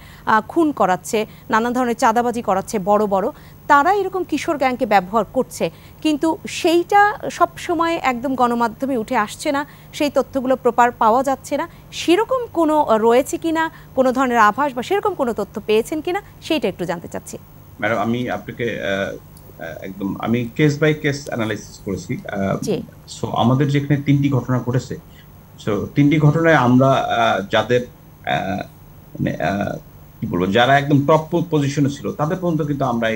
খুন করাচ্ছে নানান ধরনের চাঁদাবাজি করাচ্ছে বড় বড় তারা এরকম কিশোর গ্যাংকে ব্যবহার করছে কিন্তু সেইটা সব সময় একদম গণমাধ্যমে উঠে আসছে না সেই তথ্যগুলো প্রপার পাওয়া যাচ্ছে না সেরকম কোনো রয়েছে কি না কোনো ধরনের আভাস বা সেরকম কোনো তথ্য পেয়েছেন কি না সেইটা একটু জানতে চাচ্ছি ম্যাডাম আমি আপনাকে একদম আমি কেস বাই কেস অ্যানালাইসিস করেছি সো আমাদের যেখানে তিনটি ঘটনা ঘটেছে সো তিনটি ঘটনায় আমরা যাদের মানে কি বলবো যারা একদম টপ পজিশনে ছিল তাদের পর্যন্ত কিন্তু আমরা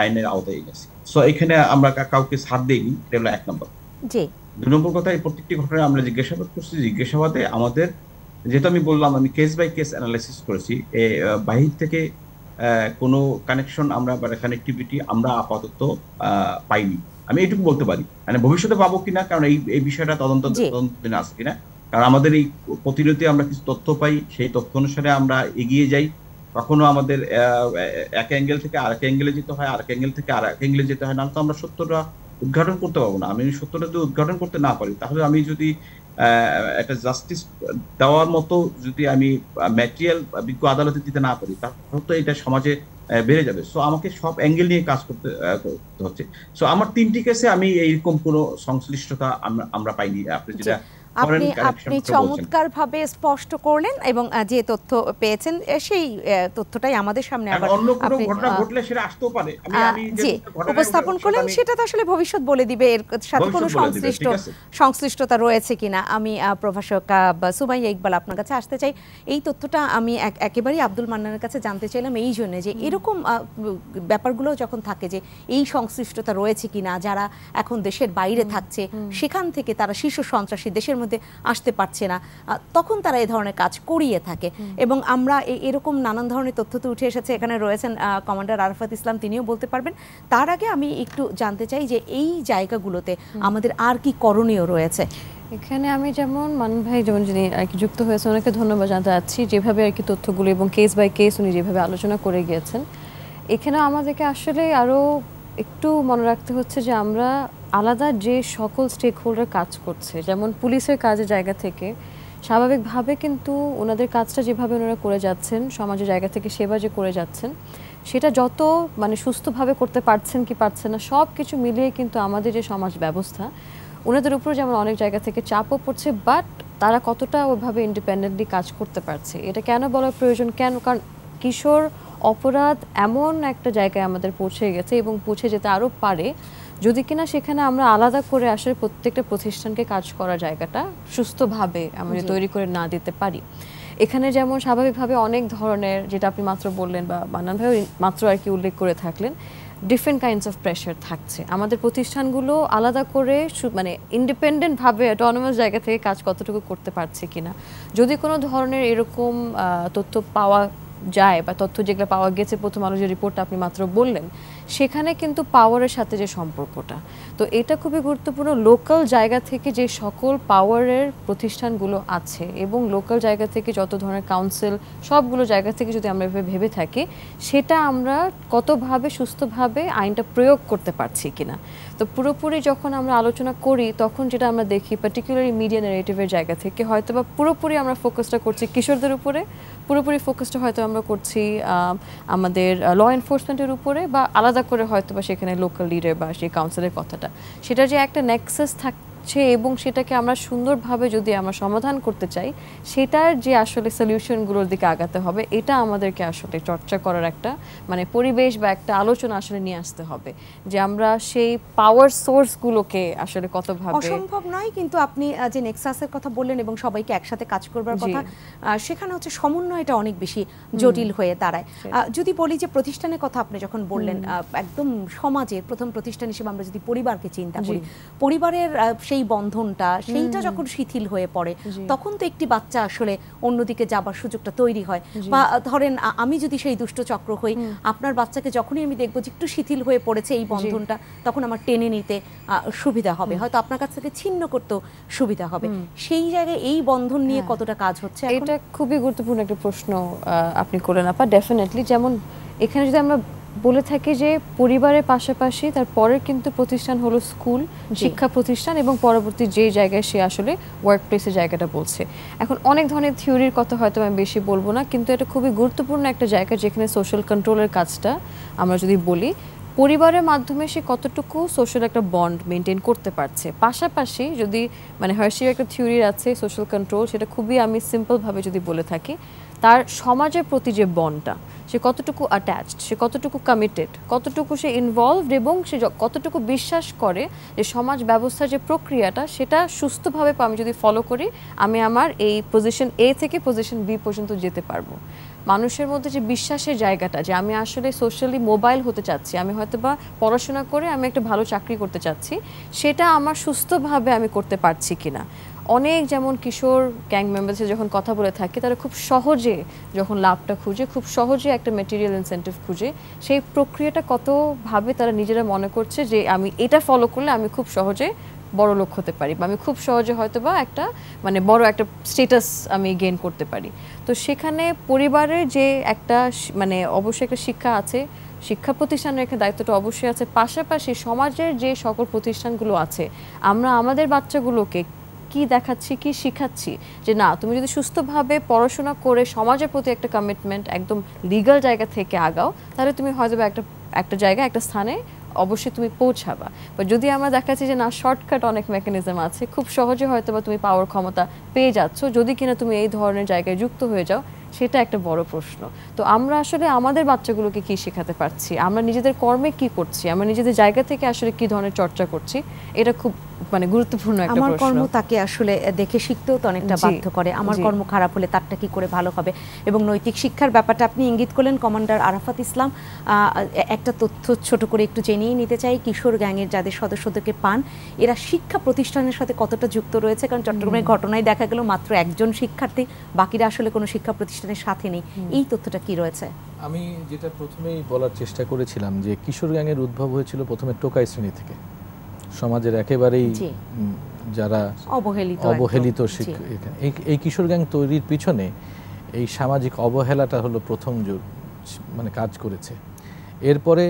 আইনের আওতায় এনেছি সো এখানে আমরা কাউকে ছাড় দিইনি এটা হলো এক নম্বর দুই নম্বর কথা এই প্রত্যেকটি ঘটনায় আমরা জিজ্ঞাসাবাদ করছি জিজ্ঞাসাবাদে আমাদের যেহেতু আমি বললাম আমি কেস বাই কেস অ্যানালাইসিস করেছি বাহির থেকে কোনো কানেকশন আমরা বা কানেক্টিভিটি আমরা আপাতত পাইনি আমি এটুকু বলতে পারি মানে ভবিষ্যতে পাবো কিনা কারণ এই এই বিষয়টা তদন্ত তদন্তদিন আসে কিনা কারণ আমাদের এই প্রতিরোধে আমরা কিছু তথ্য পাই সেই তথ্য অনুসারে আমরা এগিয়ে যাই কখনো আমাদের এক অ্যাঙ্গেল থেকে আর এক অ্যাঙ্গেলে যেতে হয় আর এক অ্যাঙ্গেল থেকে আর এক অ্যাঙ্গেলে যেতে হয় না তো আমরা সত্যটা উদ্ঘাটন করতে পারবো না আমি সত্যটা যদি উদ্ঘাটন করতে না পারি তাহলে আমি যদি একটা জাস্টিস দেওয়ার মতো যদি আমি ম্যাটেরিয়াল বিজ্ঞ আদালতে দিতে না পারি তাহলে তো এটা সমাজে বেড়ে যাবে সো আমাকে সব অ্যাঙ্গেল নিয়ে কাজ করতে হচ্ছে সো আমার তিনটি কেসে আমি এইরকম কোনো সংশ্লিষ্টতা আমরা পাইনি আপনি আচ্ছা। যেটা আপনি আপনি চমৎকারভাবে স্পষ্ট করলেন এবং যে তথ্য পেয়েছেন সেই তথ্যটাই আমাদের সামনে আবার অন্য কোনো ঘটনা ঘটলে সেটা আসতেও পারে আমি আমি যে উপস্থাপন করলেন সেটা তো আসলে ভবিষ্যৎ বলে দিবে এর সাথে কোনো সংশ্লিষ্ট সংশ্লিষ্টতা রয়েছে কিনা আমি প্রভাষক সুমাইয়া ইকবাল আপনার কাছে আসতে চাই এই তথ্যটা আমি একেবারেই আব্দুল মান্নানের কাছে জানতে চাইলাম এই জন্য যে এরকম ব্যাপারগুলো যখন থাকে যে এই সংশ্লিষ্টতা রয়েছে কিনা যারা এখন দেশের বাইরে থাকছে সেখান থেকে তারা শীর্ষ সন্ত্রাসী দেশের মধ্যে আসতে পারছে না তখন তারা এই ধরনের কাজ করিয়ে থাকে এবং আমরা এরকম নানান ধরনের তথ্য তো উঠে এসেছে এখানে রয়েছেন কমান্ডার আরফাত ইসলাম তিনিও বলতে পারবেন তার আগে আমি একটু জানতে চাই যে এই জায়গাগুলোতে আমাদের আর কি করণীয় রয়েছে এখানে আমি যেমন মান ভাই যেমন যিনি আর কি যুক্ত হয়েছে ওনাকে ধন্যবাদ জানতে চাচ্ছি যেভাবে আর কি তথ্যগুলো এবং কেস বাই কেস উনি যেভাবে আলোচনা করে গিয়েছেন এখানে আমাদেরকে আসলে আরও একটু মনে রাখতে হচ্ছে যে আমরা আলাদা যে সকল স্টেক হোল্ডার কাজ করছে যেমন পুলিশের কাজের জায়গা থেকে স্বাভাবিকভাবে কিন্তু ওনাদের কাজটা যেভাবে ওনারা করে যাচ্ছেন সমাজের জায়গা থেকে সেবা যে করে যাচ্ছেন সেটা যত মানে সুস্থভাবে করতে পারছেন কি পারছেন না সব কিছু মিলিয়ে কিন্তু আমাদের যে সমাজ ব্যবস্থা ওনাদের উপর যেমন অনেক জায়গা থেকে চাপও পড়ছে বাট তারা কতটা ওইভাবে ইন্ডিপেন্ডেন্টলি কাজ করতে পারছে এটা কেন বলার প্রয়োজন কেন কারণ কিশোর অপরাধ এমন একটা জায়গায় আমাদের পৌঁছে গেছে এবং পৌঁছে যেতে আরও পারে যদি কিনা সেখানে আমরা আলাদা করে আসলে প্রত্যেকটা প্রতিষ্ঠানকে কাজ করার জায়গাটা সুস্থভাবে আমরা তৈরি করে না দিতে পারি এখানে যেমন স্বাভাবিকভাবে অনেক ধরনের যেটা আপনি মাত্র বললেন বা বানানভাবে মাত্র আর কি উল্লেখ করে থাকলেন ডিফারেন্ট কাইন্ডস অফ প্রেশার থাকছে আমাদের প্রতিষ্ঠানগুলো আলাদা করে মানে ইন্ডিপেন্ডেন্টভাবে অটোনোমাস জায়গা থেকে কাজ কতটুকু করতে পারছে কিনা যদি কোনো ধরনের এরকম তথ্য পাওয়া যায় বা তথ্য যেগুলো পাওয়া গেছে প্রথম আলো যে রিপোর্টটা আপনি মাত্র বললেন সেখানে কিন্তু পাওয়ারের সাথে যে সম্পর্কটা তো এটা খুবই গুরুত্বপূর্ণ লোকাল জায়গা থেকে যে সকল পাওয়ারের প্রতিষ্ঠানগুলো আছে এবং লোকাল জায়গা থেকে যত ধরনের কাউন্সিল সবগুলো জায়গা থেকে যদি আমরা এভাবে ভেবে থাকি সেটা আমরা কতভাবে সুস্থভাবে আইনটা প্রয়োগ করতে পারছি কিনা তো পুরোপুরি যখন আমরা আলোচনা করি তখন যেটা আমরা দেখি পার্টিকুলারলি মিডিয়া নেগেটিভের জায়গা থেকে হয়তো বা পুরোপুরি আমরা ফোকাসটা করছি কিশোরদের উপরে পুরোপুরি ফোকাসটা হয়তো আমরা করছি আমাদের ল এনফোর্সমেন্টের উপরে বা আলাদা করে হয়তো বা সেখানে লোকাল লিডার বা সেই কাউন্সিলের কথাটা সেটা যে একটা নেক্সাস থাকতে হচ্ছে এবং সেটাকে আমরা সুন্দরভাবে যদি আমরা সমাধান করতে চাই সেটার যে আসলে সলিউশনগুলোর দিকে আগাতে হবে এটা আমাদেরকে আসলে চর্চা করার একটা মানে পরিবেশ বা একটা আলোচনা আসলে নিয়ে আসতে হবে যে আমরা সেই পাওয়ার সোর্সগুলোকে আসলে কতভাবে অসম্ভব নয় কিন্তু আপনি যে নেক্সাসের কথা বললেন এবং সবাইকে একসাথে কাজ করবার কথা সেখানে হচ্ছে সমন্বয়টা অনেক বেশি জটিল হয়ে দাঁড়ায় যদি বলি যে প্রতিষ্ঠানের কথা আপনি যখন বললেন একদম সমাজের প্রথম প্রতিষ্ঠান হিসেবে আমরা যদি পরিবারকে চিন্তা করি পরিবারের সেই বন্ধনটা সেইটা যখন শিথিল হয়ে পড়ে তখন তো একটি বাচ্চা আসলে অন্যদিকে যাবার সুযোগটা তৈরি হয় বা ধরেন আমি যদি সেই দুষ্ট চক্র হই আপনার বাচ্চাকে যখনই আমি দেখবো যে একটু শিথিল হয়ে পড়েছে এই বন্ধনটা তখন আমার টেনে নিতে সুবিধা হবে হয়তো আপনার কাছ থেকে ছিন্ন করতেও সুবিধা হবে সেই জায়গায় এই বন্ধন নিয়ে হ্যাঁ। কতটা কাজ হচ্ছে এটা খুবই গুরুত্বপূর্ণ একটা প্রশ্ন আপনি করলেন আপা ডেফিনেটলি যেমন এখানে যদি আমরা বলে থাকে যে পরিবারের পাশাপাশি তার পরের কিন্তু প্রতিষ্ঠান হলো স্কুল শিক্ষা প্রতিষ্ঠান এবং পরবর্তী যে জায়গায় সে আসলে ওয়ার্ক প্লেসে জায়গাটা বলছে এখন অনেক ধরনের থিওরির কথা হয়তো আমি বেশি বলবো না কিন্তু এটা খুবই গুরুত্বপূর্ণ একটা জায়গা যেখানে সোশ্যাল কন্ট্রোলের কাজটা আমরা যদি বলি পরিবারের মাধ্যমে সে কতটুকু সোশ্যাল একটা বন্ড মেনটেন করতে পারছে পাশাপাশি যদি মানে হার্সির একটা থিওরি আছে সোশ্যাল কন্ট্রোল সেটা খুবই আমি সিম্পলভাবে যদি বলে থাকি তার সমাজের প্রতি যে বনটা সে কতটুকু অ্যাটাচড সে কতটুকু কমিটেড কতটুকু সে ইনভলভড এবং সে কতটুকু বিশ্বাস করে যে সমাজ ব্যবস্থার যে প্রক্রিয়াটা সেটা সুস্থভাবে আমি যদি ফলো করি আমি আমার এই পজিশন এ থেকে পজিশন বি পর্যন্ত যেতে পারবো মানুষের মধ্যে যে বিশ্বাসের জায়গাটা যে আমি আসলে সোশ্যালি মোবাইল হতে চাচ্ছি আমি হয়তো বা পড়াশোনা করে আমি একটা ভালো চাকরি করতে চাচ্ছি সেটা আমার সুস্থভাবে আমি করতে পারছি কিনা অনেক যেমন কিশোর গ্যাং মেম্বার্সে যখন কথা বলে থাকে তারা খুব সহজে যখন লাভটা খুঁজে খুব সহজে একটা মেটেরিয়াল ইনসেন্টিভ খুঁজে সেই প্রক্রিয়াটা কতভাবে তারা নিজেরা মনে করছে যে আমি এটা ফলো করলে আমি খুব সহজে বড় লোক হতে পারি বা আমি খুব সহজে হয়তো বা একটা মানে বড় একটা স্টেটাস আমি গেইন করতে পারি তো সেখানে পরিবারের যে একটা মানে অবশ্যই একটা শিক্ষা আছে শিক্ষা প্রতিষ্ঠানের একটা দায়িত্বটা অবশ্যই আছে পাশাপাশি সমাজের যে সকল প্রতিষ্ঠানগুলো আছে আমরা আমাদের বাচ্চাগুলোকে কি দেখাচ্ছি কি শিখাচ্ছি যে না তুমি যদি সুস্থভাবে পড়াশোনা করে সমাজের প্রতি একটা কমিটমেন্ট একদম লিগাল জায়গা থেকে আগাও তাহলে তুমি হয়তো একটা একটা জায়গায় একটা স্থানে অবশ্যই তুমি পৌঁছাবা বা যদি আমরা দেখাচ্ছি যে না শর্টকাট অনেক মেকানিজম আছে খুব সহজে হয়তো বা তুমি পাওয়ার ক্ষমতা পেয়ে যাচ্ছ যদি কিনা তুমি এই ধরনের জায়গায় যুক্ত হয়ে যাও সেটা একটা বড় প্রশ্ন তো আমরা আসলে আমাদের বাচ্চাগুলোকে কি শেখাতে পারছি আমরা নিজেদের কর্মে কি করছি আমরা নিজেদের জায়গা থেকে আসলে কি ধরনের চর্চা করছি এটা খুব মানে গুরুত্বপূর্ণ একটা আমার কর্ম তাকে আসলে দেখে শিখতেও তো অনেকটা বাধ্য করে আমার কর্ম খারাপ হলে তারটা কি করে ভালো হবে এবং নৈতিক শিক্ষার ব্যাপারটা আপনি ইঙ্গিত করলেন কমান্ডার আরাফাত ইসলাম একটা তথ্য ছোট করে একটু জেনেই নিতে চাই কিশোর গ্যাংয়ের যাদের সদস্যদেরকে পান এরা শিক্ষা প্রতিষ্ঠানের সাথে কতটা যুক্ত রয়েছে কারণ চট্টগ্রামের ঘটনায় দেখা গেল মাত্র একজন শিক্ষার্থী বাকিরা আসলে কোনো শিক্ষা প্রতিষ্ঠানের সাথে নেই এই তথ্যটা কি রয়েছে আমি যেটা প্রথমেই বলার চেষ্টা করেছিলাম যে কিশোর গ্যাংয়ের উদ্ভব হয়েছিল প্রথমে টোকাই শ্রেণী থেকে সমাজের একেবারেই যারা অবহেলিত অবহেলিত এই কিশোর গ্যাং তৈরির পিছনে এই সামাজিক অবহেলাটা হলো প্রথম যুগ মানে কাজ করেছে এরপরে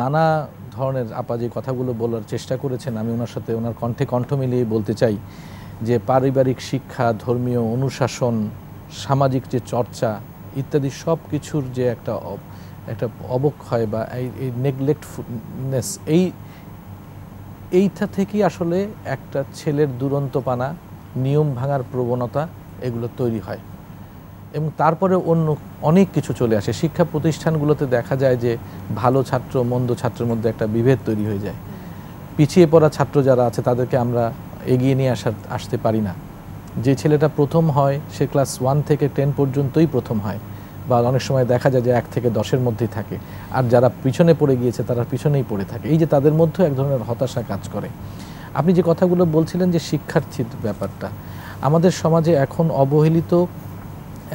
নানা ধরনের আপা যে কথাগুলো বলার চেষ্টা করেছেন আমি ওনার সাথে ওনার কণ্ঠে কণ্ঠ মিলিয়ে বলতে চাই যে পারিবারিক শিক্ষা ধর্মীয় অনুশাসন সামাজিক যে চর্চা ইত্যাদি সব কিছুর যে একটা একটা অবক্ষয় বা এই নেগলেক্টফুলনেস এই এইটা থেকেই আসলে একটা ছেলের দুরন্তপানা নিয়ম ভাঙার প্রবণতা এগুলো তৈরি হয় এবং তারপরে অন্য অনেক কিছু চলে আসে শিক্ষা প্রতিষ্ঠানগুলোতে দেখা যায় যে ভালো ছাত্র মন্দ ছাত্রের মধ্যে একটা বিভেদ তৈরি হয়ে যায় পিছিয়ে পড়া ছাত্র যারা আছে তাদেরকে আমরা এগিয়ে নিয়ে আসার আসতে পারি না যে ছেলেটা প্রথম হয় সে ক্লাস ওয়ান থেকে টেন পর্যন্তই প্রথম হয় বা অনেক সময় দেখা যায় যে এক থেকে দশের মধ্যেই থাকে আর যারা পিছনে পড়ে গিয়েছে তারা পিছনেই পড়ে থাকে এই যে তাদের মধ্যেও এক ধরনের হতাশা কাজ করে আপনি যে কথাগুলো বলছিলেন যে শিক্ষার্থীর ব্যাপারটা আমাদের সমাজে এখন অবহেলিত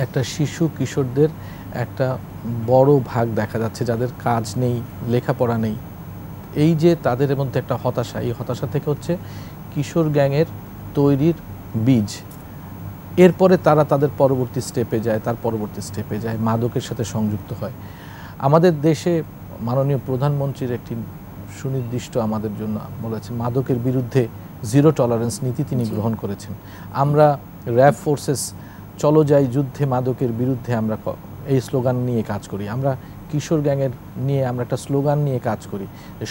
একটা শিশু কিশোরদের একটা বড় ভাগ দেখা যাচ্ছে যাদের কাজ নেই লেখাপড়া নেই এই যে তাদের মধ্যে একটা হতাশা এই হতাশা থেকে হচ্ছে কিশোর গ্যাংয়ের তৈরির বীজ এরপরে তারা তাদের পরবর্তী স্টেপে যায় তার পরবর্তী স্টেপে যায় মাদকের সাথে সংযুক্ত হয় আমাদের দেশে মাননীয় প্রধানমন্ত্রীর একটি সুনির্দিষ্ট আমাদের জন্য বলেছে মাদকের বিরুদ্ধে জিরো টলারেন্স নীতি তিনি গ্রহণ করেছেন আমরা র্যাব ফোর্সেস চলো যাই যুদ্ধে মাদকের বিরুদ্ধে আমরা এই স্লোগান নিয়ে কাজ করি আমরা কিশোর গ্যাংয়ের নিয়ে আমরা একটা স্লোগান নিয়ে কাজ করি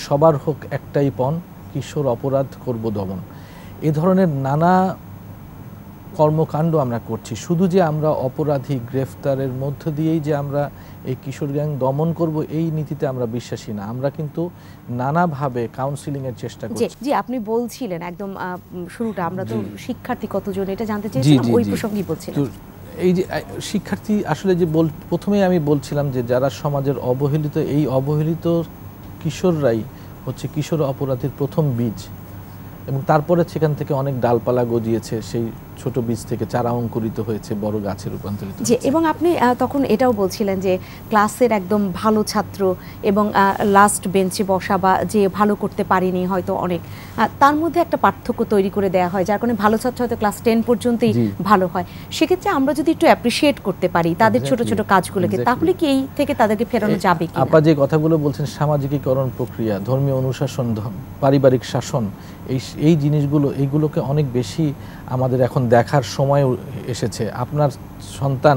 সবার হোক একটাই পণ কিশোর অপরাধ করব দমন এ ধরনের নানা কর্মকাণ্ড আমরা করছি শুধু যে আমরা অপরাধী গ্রেফতারের মধ্য দিয়েই যে আমরা এই কিশোর গ্যাং দমন করব এই নীতিতে আমরা বিশ্বাসী না আমরা কিন্তু নানাভাবে কাউন্সিলিং এর চেষ্টা করছি জি আপনি বলছিলেন একদম শুরুটা আমরা তো শিক্ষার্থী কতজন এটা জানতে চেয়েছিলাম ওই প্রসঙ্গেই বলছিলাম এই যে শিক্ষার্থী আসলে যে বল প্রথমেই আমি বলছিলাম যে যারা সমাজের অবহেলিত এই অবহেলিত কিশোররাই হচ্ছে কিশোর অপরাধীর প্রথম বীজ এবং তারপরে সেখান থেকে অনেক ডালপালা গজিয়েছে সেই ছোট বীজ থেকে চারা অঙ্কুরিত হয়েছে বড় গাছে রূপান্তরিত যে এবং আপনি তখন এটাও বলছিলেন যে ক্লাসের একদম ভালো ছাত্র এবং লাস্ট বেঞ্চে বসা বা যে ভালো করতে পারিনি হয়তো অনেক তার মধ্যে একটা পার্থক্য তৈরি করে দেয়া হয় যার কারণে ভালো ছাত্র হয়তো ক্লাস টেন পর্যন্তই ভালো হয় সেক্ষেত্রে আমরা যদি একটু অ্যাপ্রিসিয়েট করতে পারি তাদের ছোট ছোট কাজগুলোকে তাহলে কি এই থেকে তাদেরকে ফেরানো যাবে কি আপা যে কথাগুলো বলছেন সামাজিকীকরণ প্রক্রিয়া ধর্মীয় অনুশাসন পারিবারিক শাসন এই এই জিনিসগুলো এইগুলোকে অনেক বেশি আমাদের এখন দেখার সময় এসেছে আপনার সন্তান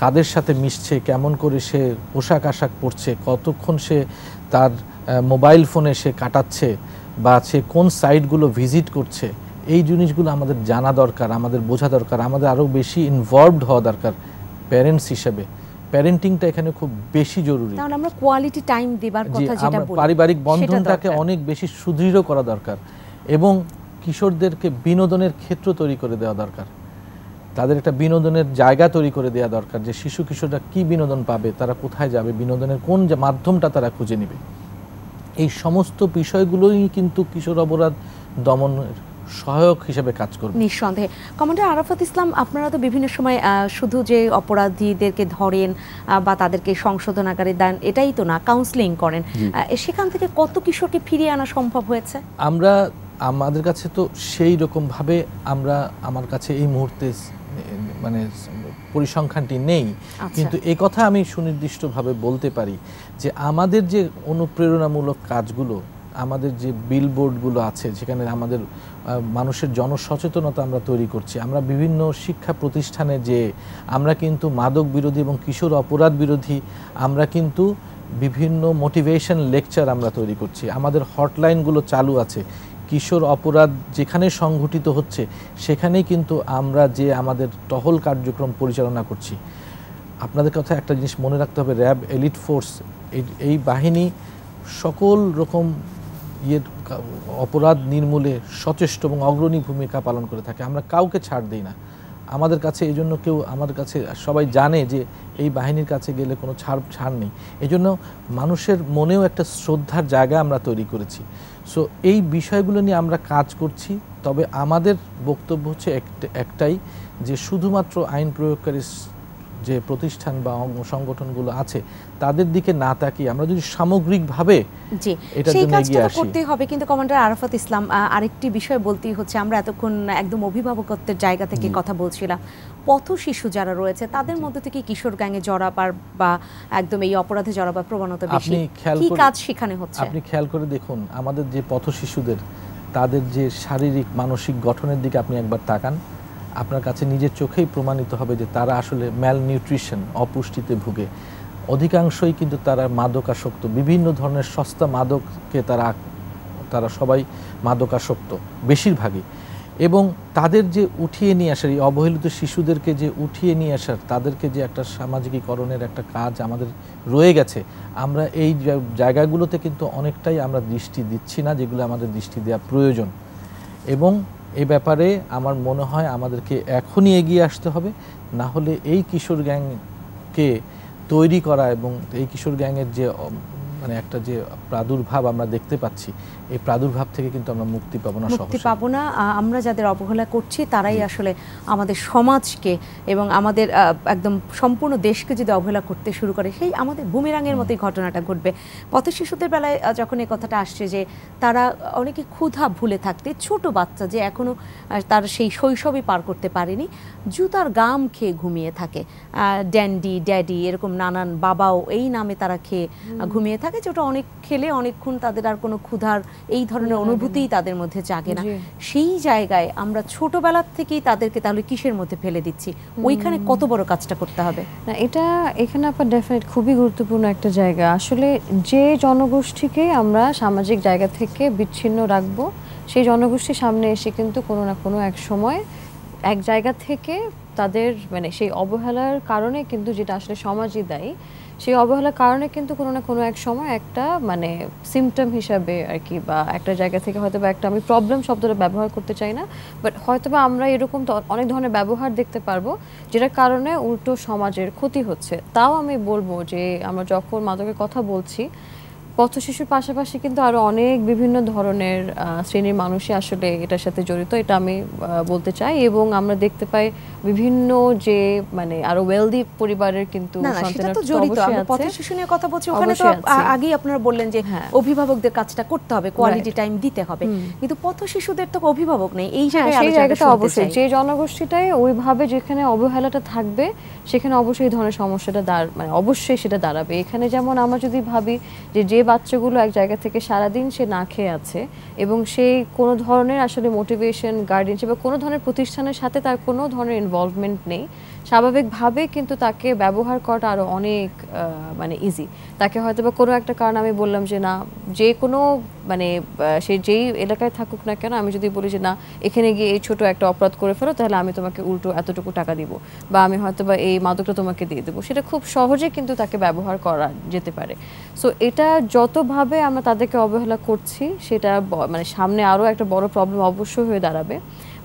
কাদের সাথে মিশছে কেমন করে সে পোশাক আশাক পরছে কতক্ষণ সে তার মোবাইল ফোনে সে কাটাচ্ছে বা সে কোন সাইটগুলো ভিজিট করছে এই জিনিসগুলো আমাদের জানা দরকার আমাদের বোঝা দরকার আমাদের আরও বেশি ইনভলভড হওয়া দরকার প্যারেন্টস হিসেবে প্যারেন্টিংটা এখানে খুব বেশি জরুরি আমরা কোয়ালিটি টাইম দেবার কথা যেটা পারিবারিক বন্ধনটাকে অনেক বেশি সুদৃঢ় করা দরকার এবং কিশোরদেরকে বিনোদনের ক্ষেত্র তৈরি করে দেওয়া দরকার তাদের একটা বিনোদনের জায়গা তৈরি করে দেওয়া দরকার যে শিশু কিশোররা কি বিনোদন পাবে তারা কোথায় যাবে বিনোদনের কোন মাধ্যমটা তারা খুঁজে নেবে এই সমস্ত বিষয়গুলোই কিন্তু কিশোর অপরাধ দমনের সহায়ক হিসেবে কাজ করবে নিঃসন্দেহে কমান্ডার আরাফাত ইসলাম আপনারা তো বিভিন্ন সময় শুধু যে অপরাধীদেরকে ধরেন বা তাদেরকে সংশোধন আকারে দেন এটাই তো না কাউন্সিলিং করেন সেখান থেকে কত কিশোরকে ফিরিয়ে আনা সম্ভব হয়েছে আমরা আমাদের কাছে তো সেই ভাবে আমরা আমার কাছে এই মুহূর্তে মানে পরিসংখ্যানটি নেই আচ্ছা। কিন্তু এ কথা আমি সুনির্দিষ্টভাবে বলতে পারি যে আমাদের যে অনুপ্রেরণামূলক কাজগুলো আমাদের যে বিলবোর্ডগুলো আছে যেখানে আমাদের মানুষের জনসচেতনতা আমরা তৈরি করছি আমরা বিভিন্ন শিক্ষা প্রতিষ্ঠানে যে আমরা কিন্তু মাদক বিরোধী এবং কিশোর অপরাধ বিরোধী আমরা কিন্তু বিভিন্ন মোটিভেশন লেকচার আমরা তৈরি করছি আমাদের হটলাইনগুলো চালু আছে কিশোর অপরাধ যেখানে সংঘটিত হচ্ছে সেখানেই কিন্তু আমরা যে আমাদের টহল কার্যক্রম পরিচালনা করছি আপনাদের কথা একটা জিনিস মনে রাখতে হবে র্যাব এলিট ফোর্স এই বাহিনী সকল রকম ইয়ের অপরাধ নির্মূলে সচেষ্ট এবং অগ্রণী ভূমিকা পালন করে থাকে আমরা কাউকে ছাড় দিই না আমাদের কাছে এই জন্য কেউ আমাদের কাছে সবাই জানে যে এই বাহিনীর কাছে গেলে কোনো ছাড় ছাড় নেই এই জন্য মানুষের মনেও একটা শ্রদ্ধার জায়গা আমরা তৈরি করেছি সো এই বিষয়গুলো নিয়ে আমরা কাজ করছি তবে আমাদের বক্তব্য হচ্ছে একটাই যে শুধুমাত্র আইন প্রয়োগকারী যে প্রতিষ্ঠান বা সংগঠনগুলো আছে তাদের দিকে না তাকিয়ে আমরা যদি সামগ্রিকভাবে জি সেই কাজটা করতে হবে কিন্তু কমান্ডার আরাফাত ইসলাম আরেকটি বিষয় বলতেই হচ্ছে আমরা এতক্ষণ একদম অভিভাবকত্বের জায়গা থেকে কথা বলছিলাম পথ শিশু যারা রয়েছে তাদের মধ্যে থেকে কিশোর গ্যাংয়ে জড়াবার বা একদম এই অপরাধে জড়াবার প্রবণতা বেশি কি কাজ সেখানে হচ্ছে আপনি খেয়াল করে দেখুন আমাদের যে পথ শিশুদের তাদের যে শারীরিক মানসিক গঠনের দিকে আপনি একবার তাকান আপনার কাছে নিজের চোখেই প্রমাণিত হবে যে তারা আসলে ম্যাল নিউট্রিশন অপুষ্টিতে ভুগে অধিকাংশই কিন্তু তারা মাদকাসক্ত বিভিন্ন ধরনের সস্তা মাদককে তারা তারা সবাই মাদকাসক্ত বেশিরভাগই এবং তাদের যে উঠিয়ে নিয়ে আসার এই অবহেলিত শিশুদেরকে যে উঠিয়ে নিয়ে আসার তাদেরকে যে একটা সামাজিকীকরণের একটা কাজ আমাদের রয়ে গেছে আমরা এই জায়গাগুলোতে কিন্তু অনেকটাই আমরা দৃষ্টি দিচ্ছি না যেগুলো আমাদের দৃষ্টি দেওয়া প্রয়োজন এবং এই ব্যাপারে আমার মনে হয় আমাদেরকে এখনই এগিয়ে আসতে হবে না হলে এই কিশোর গ্যাংকে তৈরি করা এবং এই কিশোর গ্যাংয়ের যে মানে একটা যে প্রাদুর্ভাব আমরা দেখতে পাচ্ছি এই প্রাদুর্ভাব থেকে কিন্তু আমরা মুক্তি পাবো না মুক্তি পাবো না আমরা যাদের অবহেলা করছি তারাই আসলে আমাদের সমাজকে এবং আমাদের একদম সম্পূর্ণ দেশকে যদি অবহেলা করতে শুরু করে সেই আমাদের বুমেরাঙের মতোই ঘটনাটা ঘটবে পথ শিশুদের বেলায় যখন এই কথাটা আসছে যে তারা অনেকে ক্ষুধা ভুলে থাকতে ছোট বাচ্চা যে এখনও তার সেই শৈশবই পার করতে পারেনি জুতার গাম খেয়ে ঘুমিয়ে থাকে ড্যান্ডি ড্যাডি এরকম নানান বাবাও এই নামে তারা খেয়ে ঘুমিয়ে থাকে ওটা অনেক খেলে অনেকক্ষণ তাদের আর কোনো ক্ষুধার এই ধরনের অনুভূতিই তাদের মধ্যে জাগে না সেই জায়গায় আমরা ছোটবেলার থেকেই তাদেরকে তাহলে কিসের মধ্যে ফেলে দিচ্ছি ওইখানে কত বড় কাজটা করতে হবে না এটা এখানে আপনার ডেফিনেট খুবই গুরুত্বপূর্ণ একটা জায়গা আসলে যে জনগোষ্ঠীকে আমরা সামাজিক জায়গা থেকে বিচ্ছিন্ন রাখবো সেই জনগোষ্ঠীর সামনে এসে কিন্তু কোনো না কোনো এক সময় এক জায়গা থেকে তাদের মানে সেই অবহেলার কারণে কিন্তু যেটা আসলে সমাজই দেয় সেই অবহেলার কারণে কিন্তু কোনো না কোনো এক সময় একটা মানে সিমটম হিসাবে আর কি বা একটা জায়গা থেকে হয়তো বা একটা আমি প্রবলেম শব্দটা ব্যবহার করতে চাই না বাট হয়তো বা আমরা এরকম অনেক ধরনের ব্যবহার দেখতে পারবো যেটার কারণে উল্টো সমাজের ক্ষতি হচ্ছে তাও আমি বলবো যে আমরা যখন মাদকের কথা বলছি পথ শিশুর পাশাপাশি কিন্তু আরো অনেক বিভিন্ন ধরনের শ্রেণীর মানুষই আসলে এটার সাথে জড়িত এটা আমি বলতে চাই এবং আমরা দেখতে পাই বিভিন্ন যে মানে আরো ওয়েলদি পরিবারের কিন্তু পথ শিশু নিয়ে কথা বলছি ওখানে তো আগেই আপনারা বললেন যে হ্যাঁ। অভিভাবকদের কাজটা করতে হবে কোয়ালিটি টাইম দিতে হবে কিন্তু পথ শিশুদের তো অভিভাবক নেই এই হ্যাঁ, জায়গাটা অবশ্যই যে জনগোষ্ঠীটাই ওইভাবে যেখানে অবহেলাটা থাকবে সেখানে অবশ্যই ধরনের সমস্যাটা দাঁড় মানে অবশ্যই সেটা দাঁড়াবে এখানে যেমন আমরা যদি ভাবি যে যে বাচ্চাগুলো এক জায়গা থেকে সারাদিন সে না খেয়ে আছে এবং সে কোনো ধরনের আসলে মোটিভেশন গার্ডিয়ানশিপ বা কোনো ধরনের প্রতিষ্ঠানের সাথে তার কোনো ধরনের ইনভলভমেন্ট নেই স্বাভাবিকভাবে কিন্তু তাকে ব্যবহার করাটা আরও অনেক মানে ইজি তাকে হয়তো বা কোনো একটা কারণ আমি বললাম যে না যে কোনো মানে সে যেই এলাকায় থাকুক না কেন আমি যদি বলি যে না এখানে গিয়ে এই ছোটো একটা অপরাধ করে ফেলো তাহলে আমি তোমাকে উল্টো এতটুকু টাকা দিব বা আমি হয়তো বা এই মাদকটা তোমাকে দিয়ে দেবো সেটা খুব সহজে কিন্তু তাকে ব্যবহার করা যেতে পারে সো এটা যতভাবে আমরা তাদেরকে অবহেলা করছি সেটা মানে সামনে আরও একটা বড় প্রবলেম অবশ্যই হয়ে দাঁড়াবে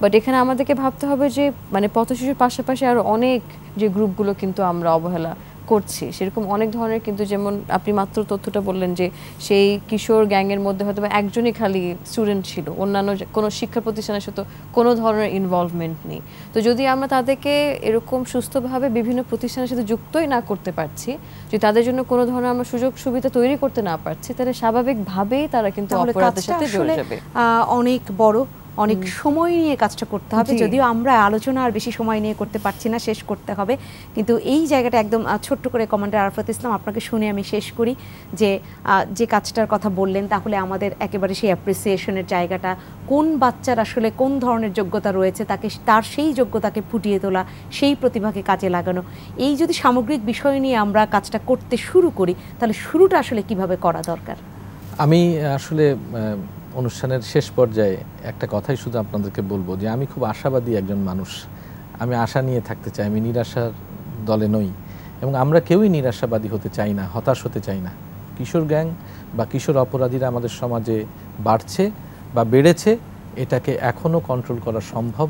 বাট এখানে আমাদেরকে ভাবতে হবে যে মানে পথ শিশুর পাশাপাশি আরও অনেক যে গ্রুপগুলো কিন্তু আমরা অবহেলা করছি সেরকম অনেক ধরনের কিন্তু যেমন আপনি মাত্র তথ্যটা বললেন যে সেই কিশোর গ্যাংয়ের মধ্যে হয়তো বা একজনই খালি স্টুডেন্ট ছিল অন্যান্য কোনো শিক্ষা প্রতিষ্ঠানের সাথে কোনো ধরনের ইনভলভমেন্ট নেই তো যদি আমরা তাদেরকে এরকম সুস্থভাবে বিভিন্ন প্রতিষ্ঠানের সাথে যুক্তই না করতে পারছি যদি তাদের জন্য কোনো ধরনের আমরা সুযোগ সুবিধা তৈরি করতে না পারছি তাহলে স্বাভাবিকভাবেই তারা কিন্তু অপরাধের সাথে জড়ে যাবে অনেক বড় অনেক সময় নিয়ে কাজটা করতে হবে যদিও আমরা আলোচনা আর বেশি সময় নিয়ে করতে পারছি না শেষ করতে হবে কিন্তু এই জায়গাটা একদম ছোট্ট করে কমান্ডার আরফাত ইসলাম আপনাকে শুনে আমি শেষ করি যে যে কাজটার কথা বললেন তাহলে আমাদের একেবারে সেই অ্যাপ্রিসিয়েশনের জায়গাটা কোন বাচ্চার আসলে কোন ধরনের যোগ্যতা রয়েছে তাকে তার সেই যোগ্যতাকে ফুটিয়ে তোলা সেই প্রতিভাকে কাজে লাগানো এই যদি সামগ্রিক বিষয় নিয়ে আমরা কাজটা করতে শুরু করি তাহলে শুরুটা আসলে কিভাবে করা দরকার আমি আসলে অনুষ্ঠানের শেষ পর্যায়ে একটা কথাই শুধু আপনাদেরকে বলবো যে আমি খুব আশাবাদী একজন মানুষ আমি আশা নিয়ে থাকতে চাই আমি নিরাশার দলে নই এবং আমরা কেউই নিরাশাবাদী হতে চাই না হতাশ হতে চাই না কিশোর গ্যাং বা কিশোর অপরাধীরা আমাদের সমাজে বাড়ছে বা বেড়েছে এটাকে এখনও কন্ট্রোল করা সম্ভব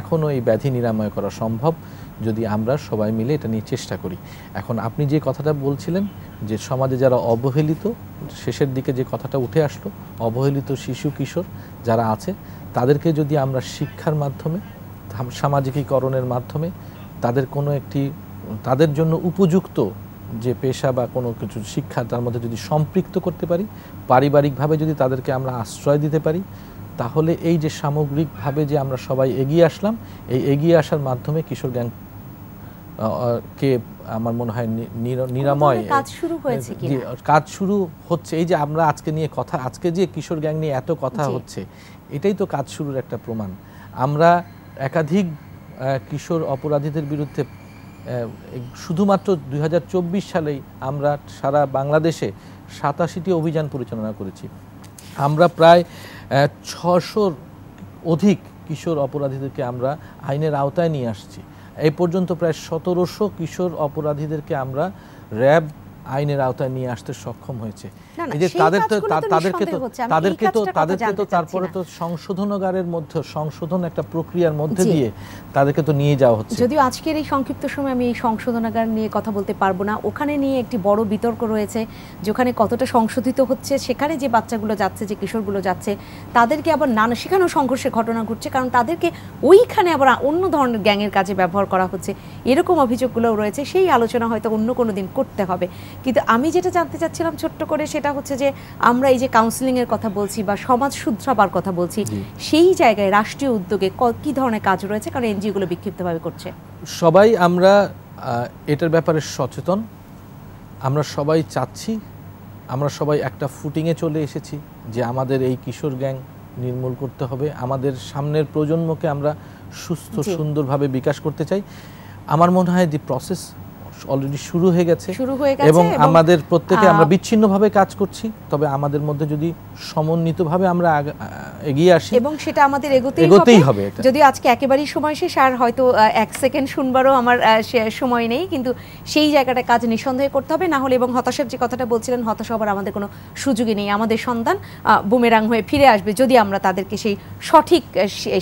এখনও এই ব্যাধি নিরাময় করা সম্ভব যদি আমরা সবাই মিলে এটা নিয়ে চেষ্টা করি এখন আপনি যে কথাটা বলছিলেন যে সমাজে যারা অবহেলিত শেষের দিকে যে কথাটা উঠে আসলো অবহেলিত শিশু কিশোর যারা আছে তাদেরকে যদি আমরা শিক্ষার মাধ্যমে সামাজিকীকরণের মাধ্যমে তাদের কোনো একটি তাদের জন্য উপযুক্ত যে পেশা বা কোনো কিছু শিক্ষা তার মধ্যে যদি সম্পৃক্ত করতে পারি পারিবারিকভাবে যদি তাদেরকে আমরা আশ্রয় দিতে পারি তাহলে এই যে সামগ্রিকভাবে যে আমরা সবাই এগিয়ে আসলাম এই এগিয়ে আসার মাধ্যমে কিশোর গ্যাং কে আমার মনে হয় নিরাময় কাজ শুরু হয়েছে কাজ শুরু হচ্ছে এই যে আমরা আজকে নিয়ে কথা আজকে যে কিশোর গ্যাং নিয়ে এত কথা হচ্ছে এটাই তো কাজ শুরুর একটা প্রমাণ আমরা একাধিক কিশোর অপরাধীদের বিরুদ্ধে শুধুমাত্র দুই সালেই আমরা সারা বাংলাদেশে সাতাশিটি অভিযান পরিচালনা করেছি আমরা প্রায় ছশোর অধিক কিশোর অপরাধীদেরকে আমরা আইনের আওতায় নিয়ে আসছি এই পর্যন্ত প্রায় সতেরোশো কিশোর অপরাধীদেরকে আমরা র্যাব আইনের আওতায় নিয়ে আসতে সক্ষম হয়েছে সংশোধন একটা প্রক্রিয়ার মধ্যে দিয়ে তাদেরকে তো নিয়ে যাওয়া হচ্ছে যদিও আজকের এই সংক্ষিপ্ত সময় আমি এই সংশোধনাগার নিয়ে কথা বলতে পারবো না ওখানে নিয়ে একটি বড় বিতর্ক রয়েছে যেখানে কতটা সংশোধিত হচ্ছে সেখানে যে বাচ্চাগুলো যাচ্ছে যে কিশোরগুলো যাচ্ছে তাদেরকে আবার নানা সেখানেও সংঘর্ষের ঘটনা ঘটছে কারণ তাদেরকে ওইখানে আবার অন্য ধরনের গ্যাংয়ের কাজে ব্যবহার করা হচ্ছে এরকম অভিযোগগুলোও রয়েছে সেই আলোচনা হয়তো অন্য কোনো দিন করতে হবে কিন্তু আমি যেটা জানতে চাচ্ছিলাম ছোট্ট করে সেটা সেটা হচ্ছে যে আমরা এই যে কাউন্সিলিংয়ের কথা বলছি বা সমাজ শুদ্ধাবার কথা বলছি সেই জায়গায় রাষ্ট্রীয় উদ্যোগে কি ধরনের কাজ রয়েছে কারণ এনজিও গুলো বিক্ষিপ্তভাবে করছে সবাই আমরা এটার ব্যাপারে সচেতন আমরা সবাই চাচ্ছি আমরা সবাই একটা ফুটিংয়ে চলে এসেছি যে আমাদের এই কিশোর গ্যাং নির্মূল করতে হবে আমাদের সামনের প্রজন্মকে আমরা সুস্থ সুন্দরভাবে বিকাশ করতে চাই আমার মনে হয় দি প্রসেস অলরেডি শুরু হয়ে গেছে এবং আমাদের প্রত্যেকে আমরা বিচ্ছিন্নভাবে কাজ করছি তবে আমাদের মধ্যে যদি সমন্বিতভাবে আমরা এগিয়ে আসি এবং সেটা আমাদের এগোতেই হবে যদি আজকে একেবারেই সময় শেষ আর হয়তো এক সেকেন্ড শুনবারও আমার সময় নেই কিন্তু সেই জায়গাটা কাজ নিঃসন্দেহে করতে হবে না হলে এবং হতাশার যে কথাটা বলছিলেন হতাশ হবার আমাদের কোনো সুযোগই নেই আমাদের সন্তান বুমেরাং হয়ে ফিরে আসবে যদি আমরা তাদেরকে সেই সঠিক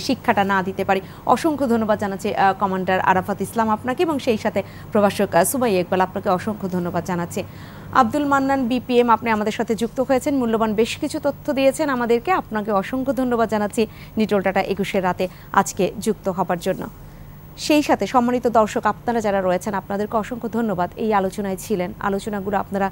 শিক্ষাটা না দিতে পারি অসংখ্য ধন্যবাদ জানাচ্ছি কমান্ডার আরাফাত ইসলাম আপনাকে এবং সেই সাথে প্রভাষক সুমাই ইকবাল আপনাকে অসংখ্য ধন্যবাদ জানাচ্ছি আব্দুল মান্নান বিপিএম আপনি আমাদের সাথে যুক্ত হয়েছেন মূল্যবান বেশ কিছু তথ্য দিয়েছেন আমাদেরকে আপনাকে অসংখ্য ধন্যবাদ জানাচ্ছি নিটোল টাটা একুশের রাতে আজকে যুক্ত হবার জন্য সেই সাথে সম্মানিত দর্শক আপনারা যারা রয়েছেন আপনাদেরকে অসংখ্য ধন্যবাদ এই আলোচনায় ছিলেন আলোচনাগুলো আপনারা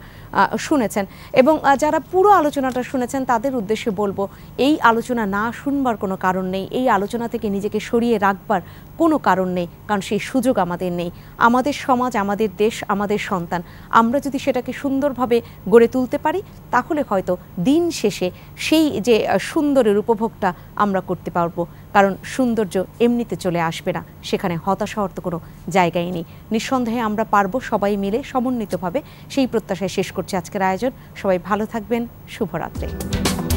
শুনেছেন এবং যারা পুরো আলোচনাটা শুনেছেন তাদের উদ্দেশ্যে বলবো এই আলোচনা না শুনবার কোনো কারণ নেই এই আলোচনা থেকে নিজেকে সরিয়ে রাখবার কোনো কারণ নেই কারণ সেই সুযোগ আমাদের নেই আমাদের সমাজ আমাদের দেশ আমাদের সন্তান আমরা যদি সেটাকে সুন্দরভাবে গড়ে তুলতে পারি তাহলে হয়তো দিন শেষে সেই যে সুন্দরের উপভোগটা আমরা করতে পারবো কারণ সৌন্দর্য এমনিতে চলে আসবে না সেখানে হতাশা অর্থ কোনো জায়গায় নেই নিঃসন্দেহে আমরা পারব সবাই মিলে সমন্বিতভাবে সেই প্রত্যাশায় শেষ করছি আজকের আয়োজন সবাই ভালো থাকবেন শুভরাত্রি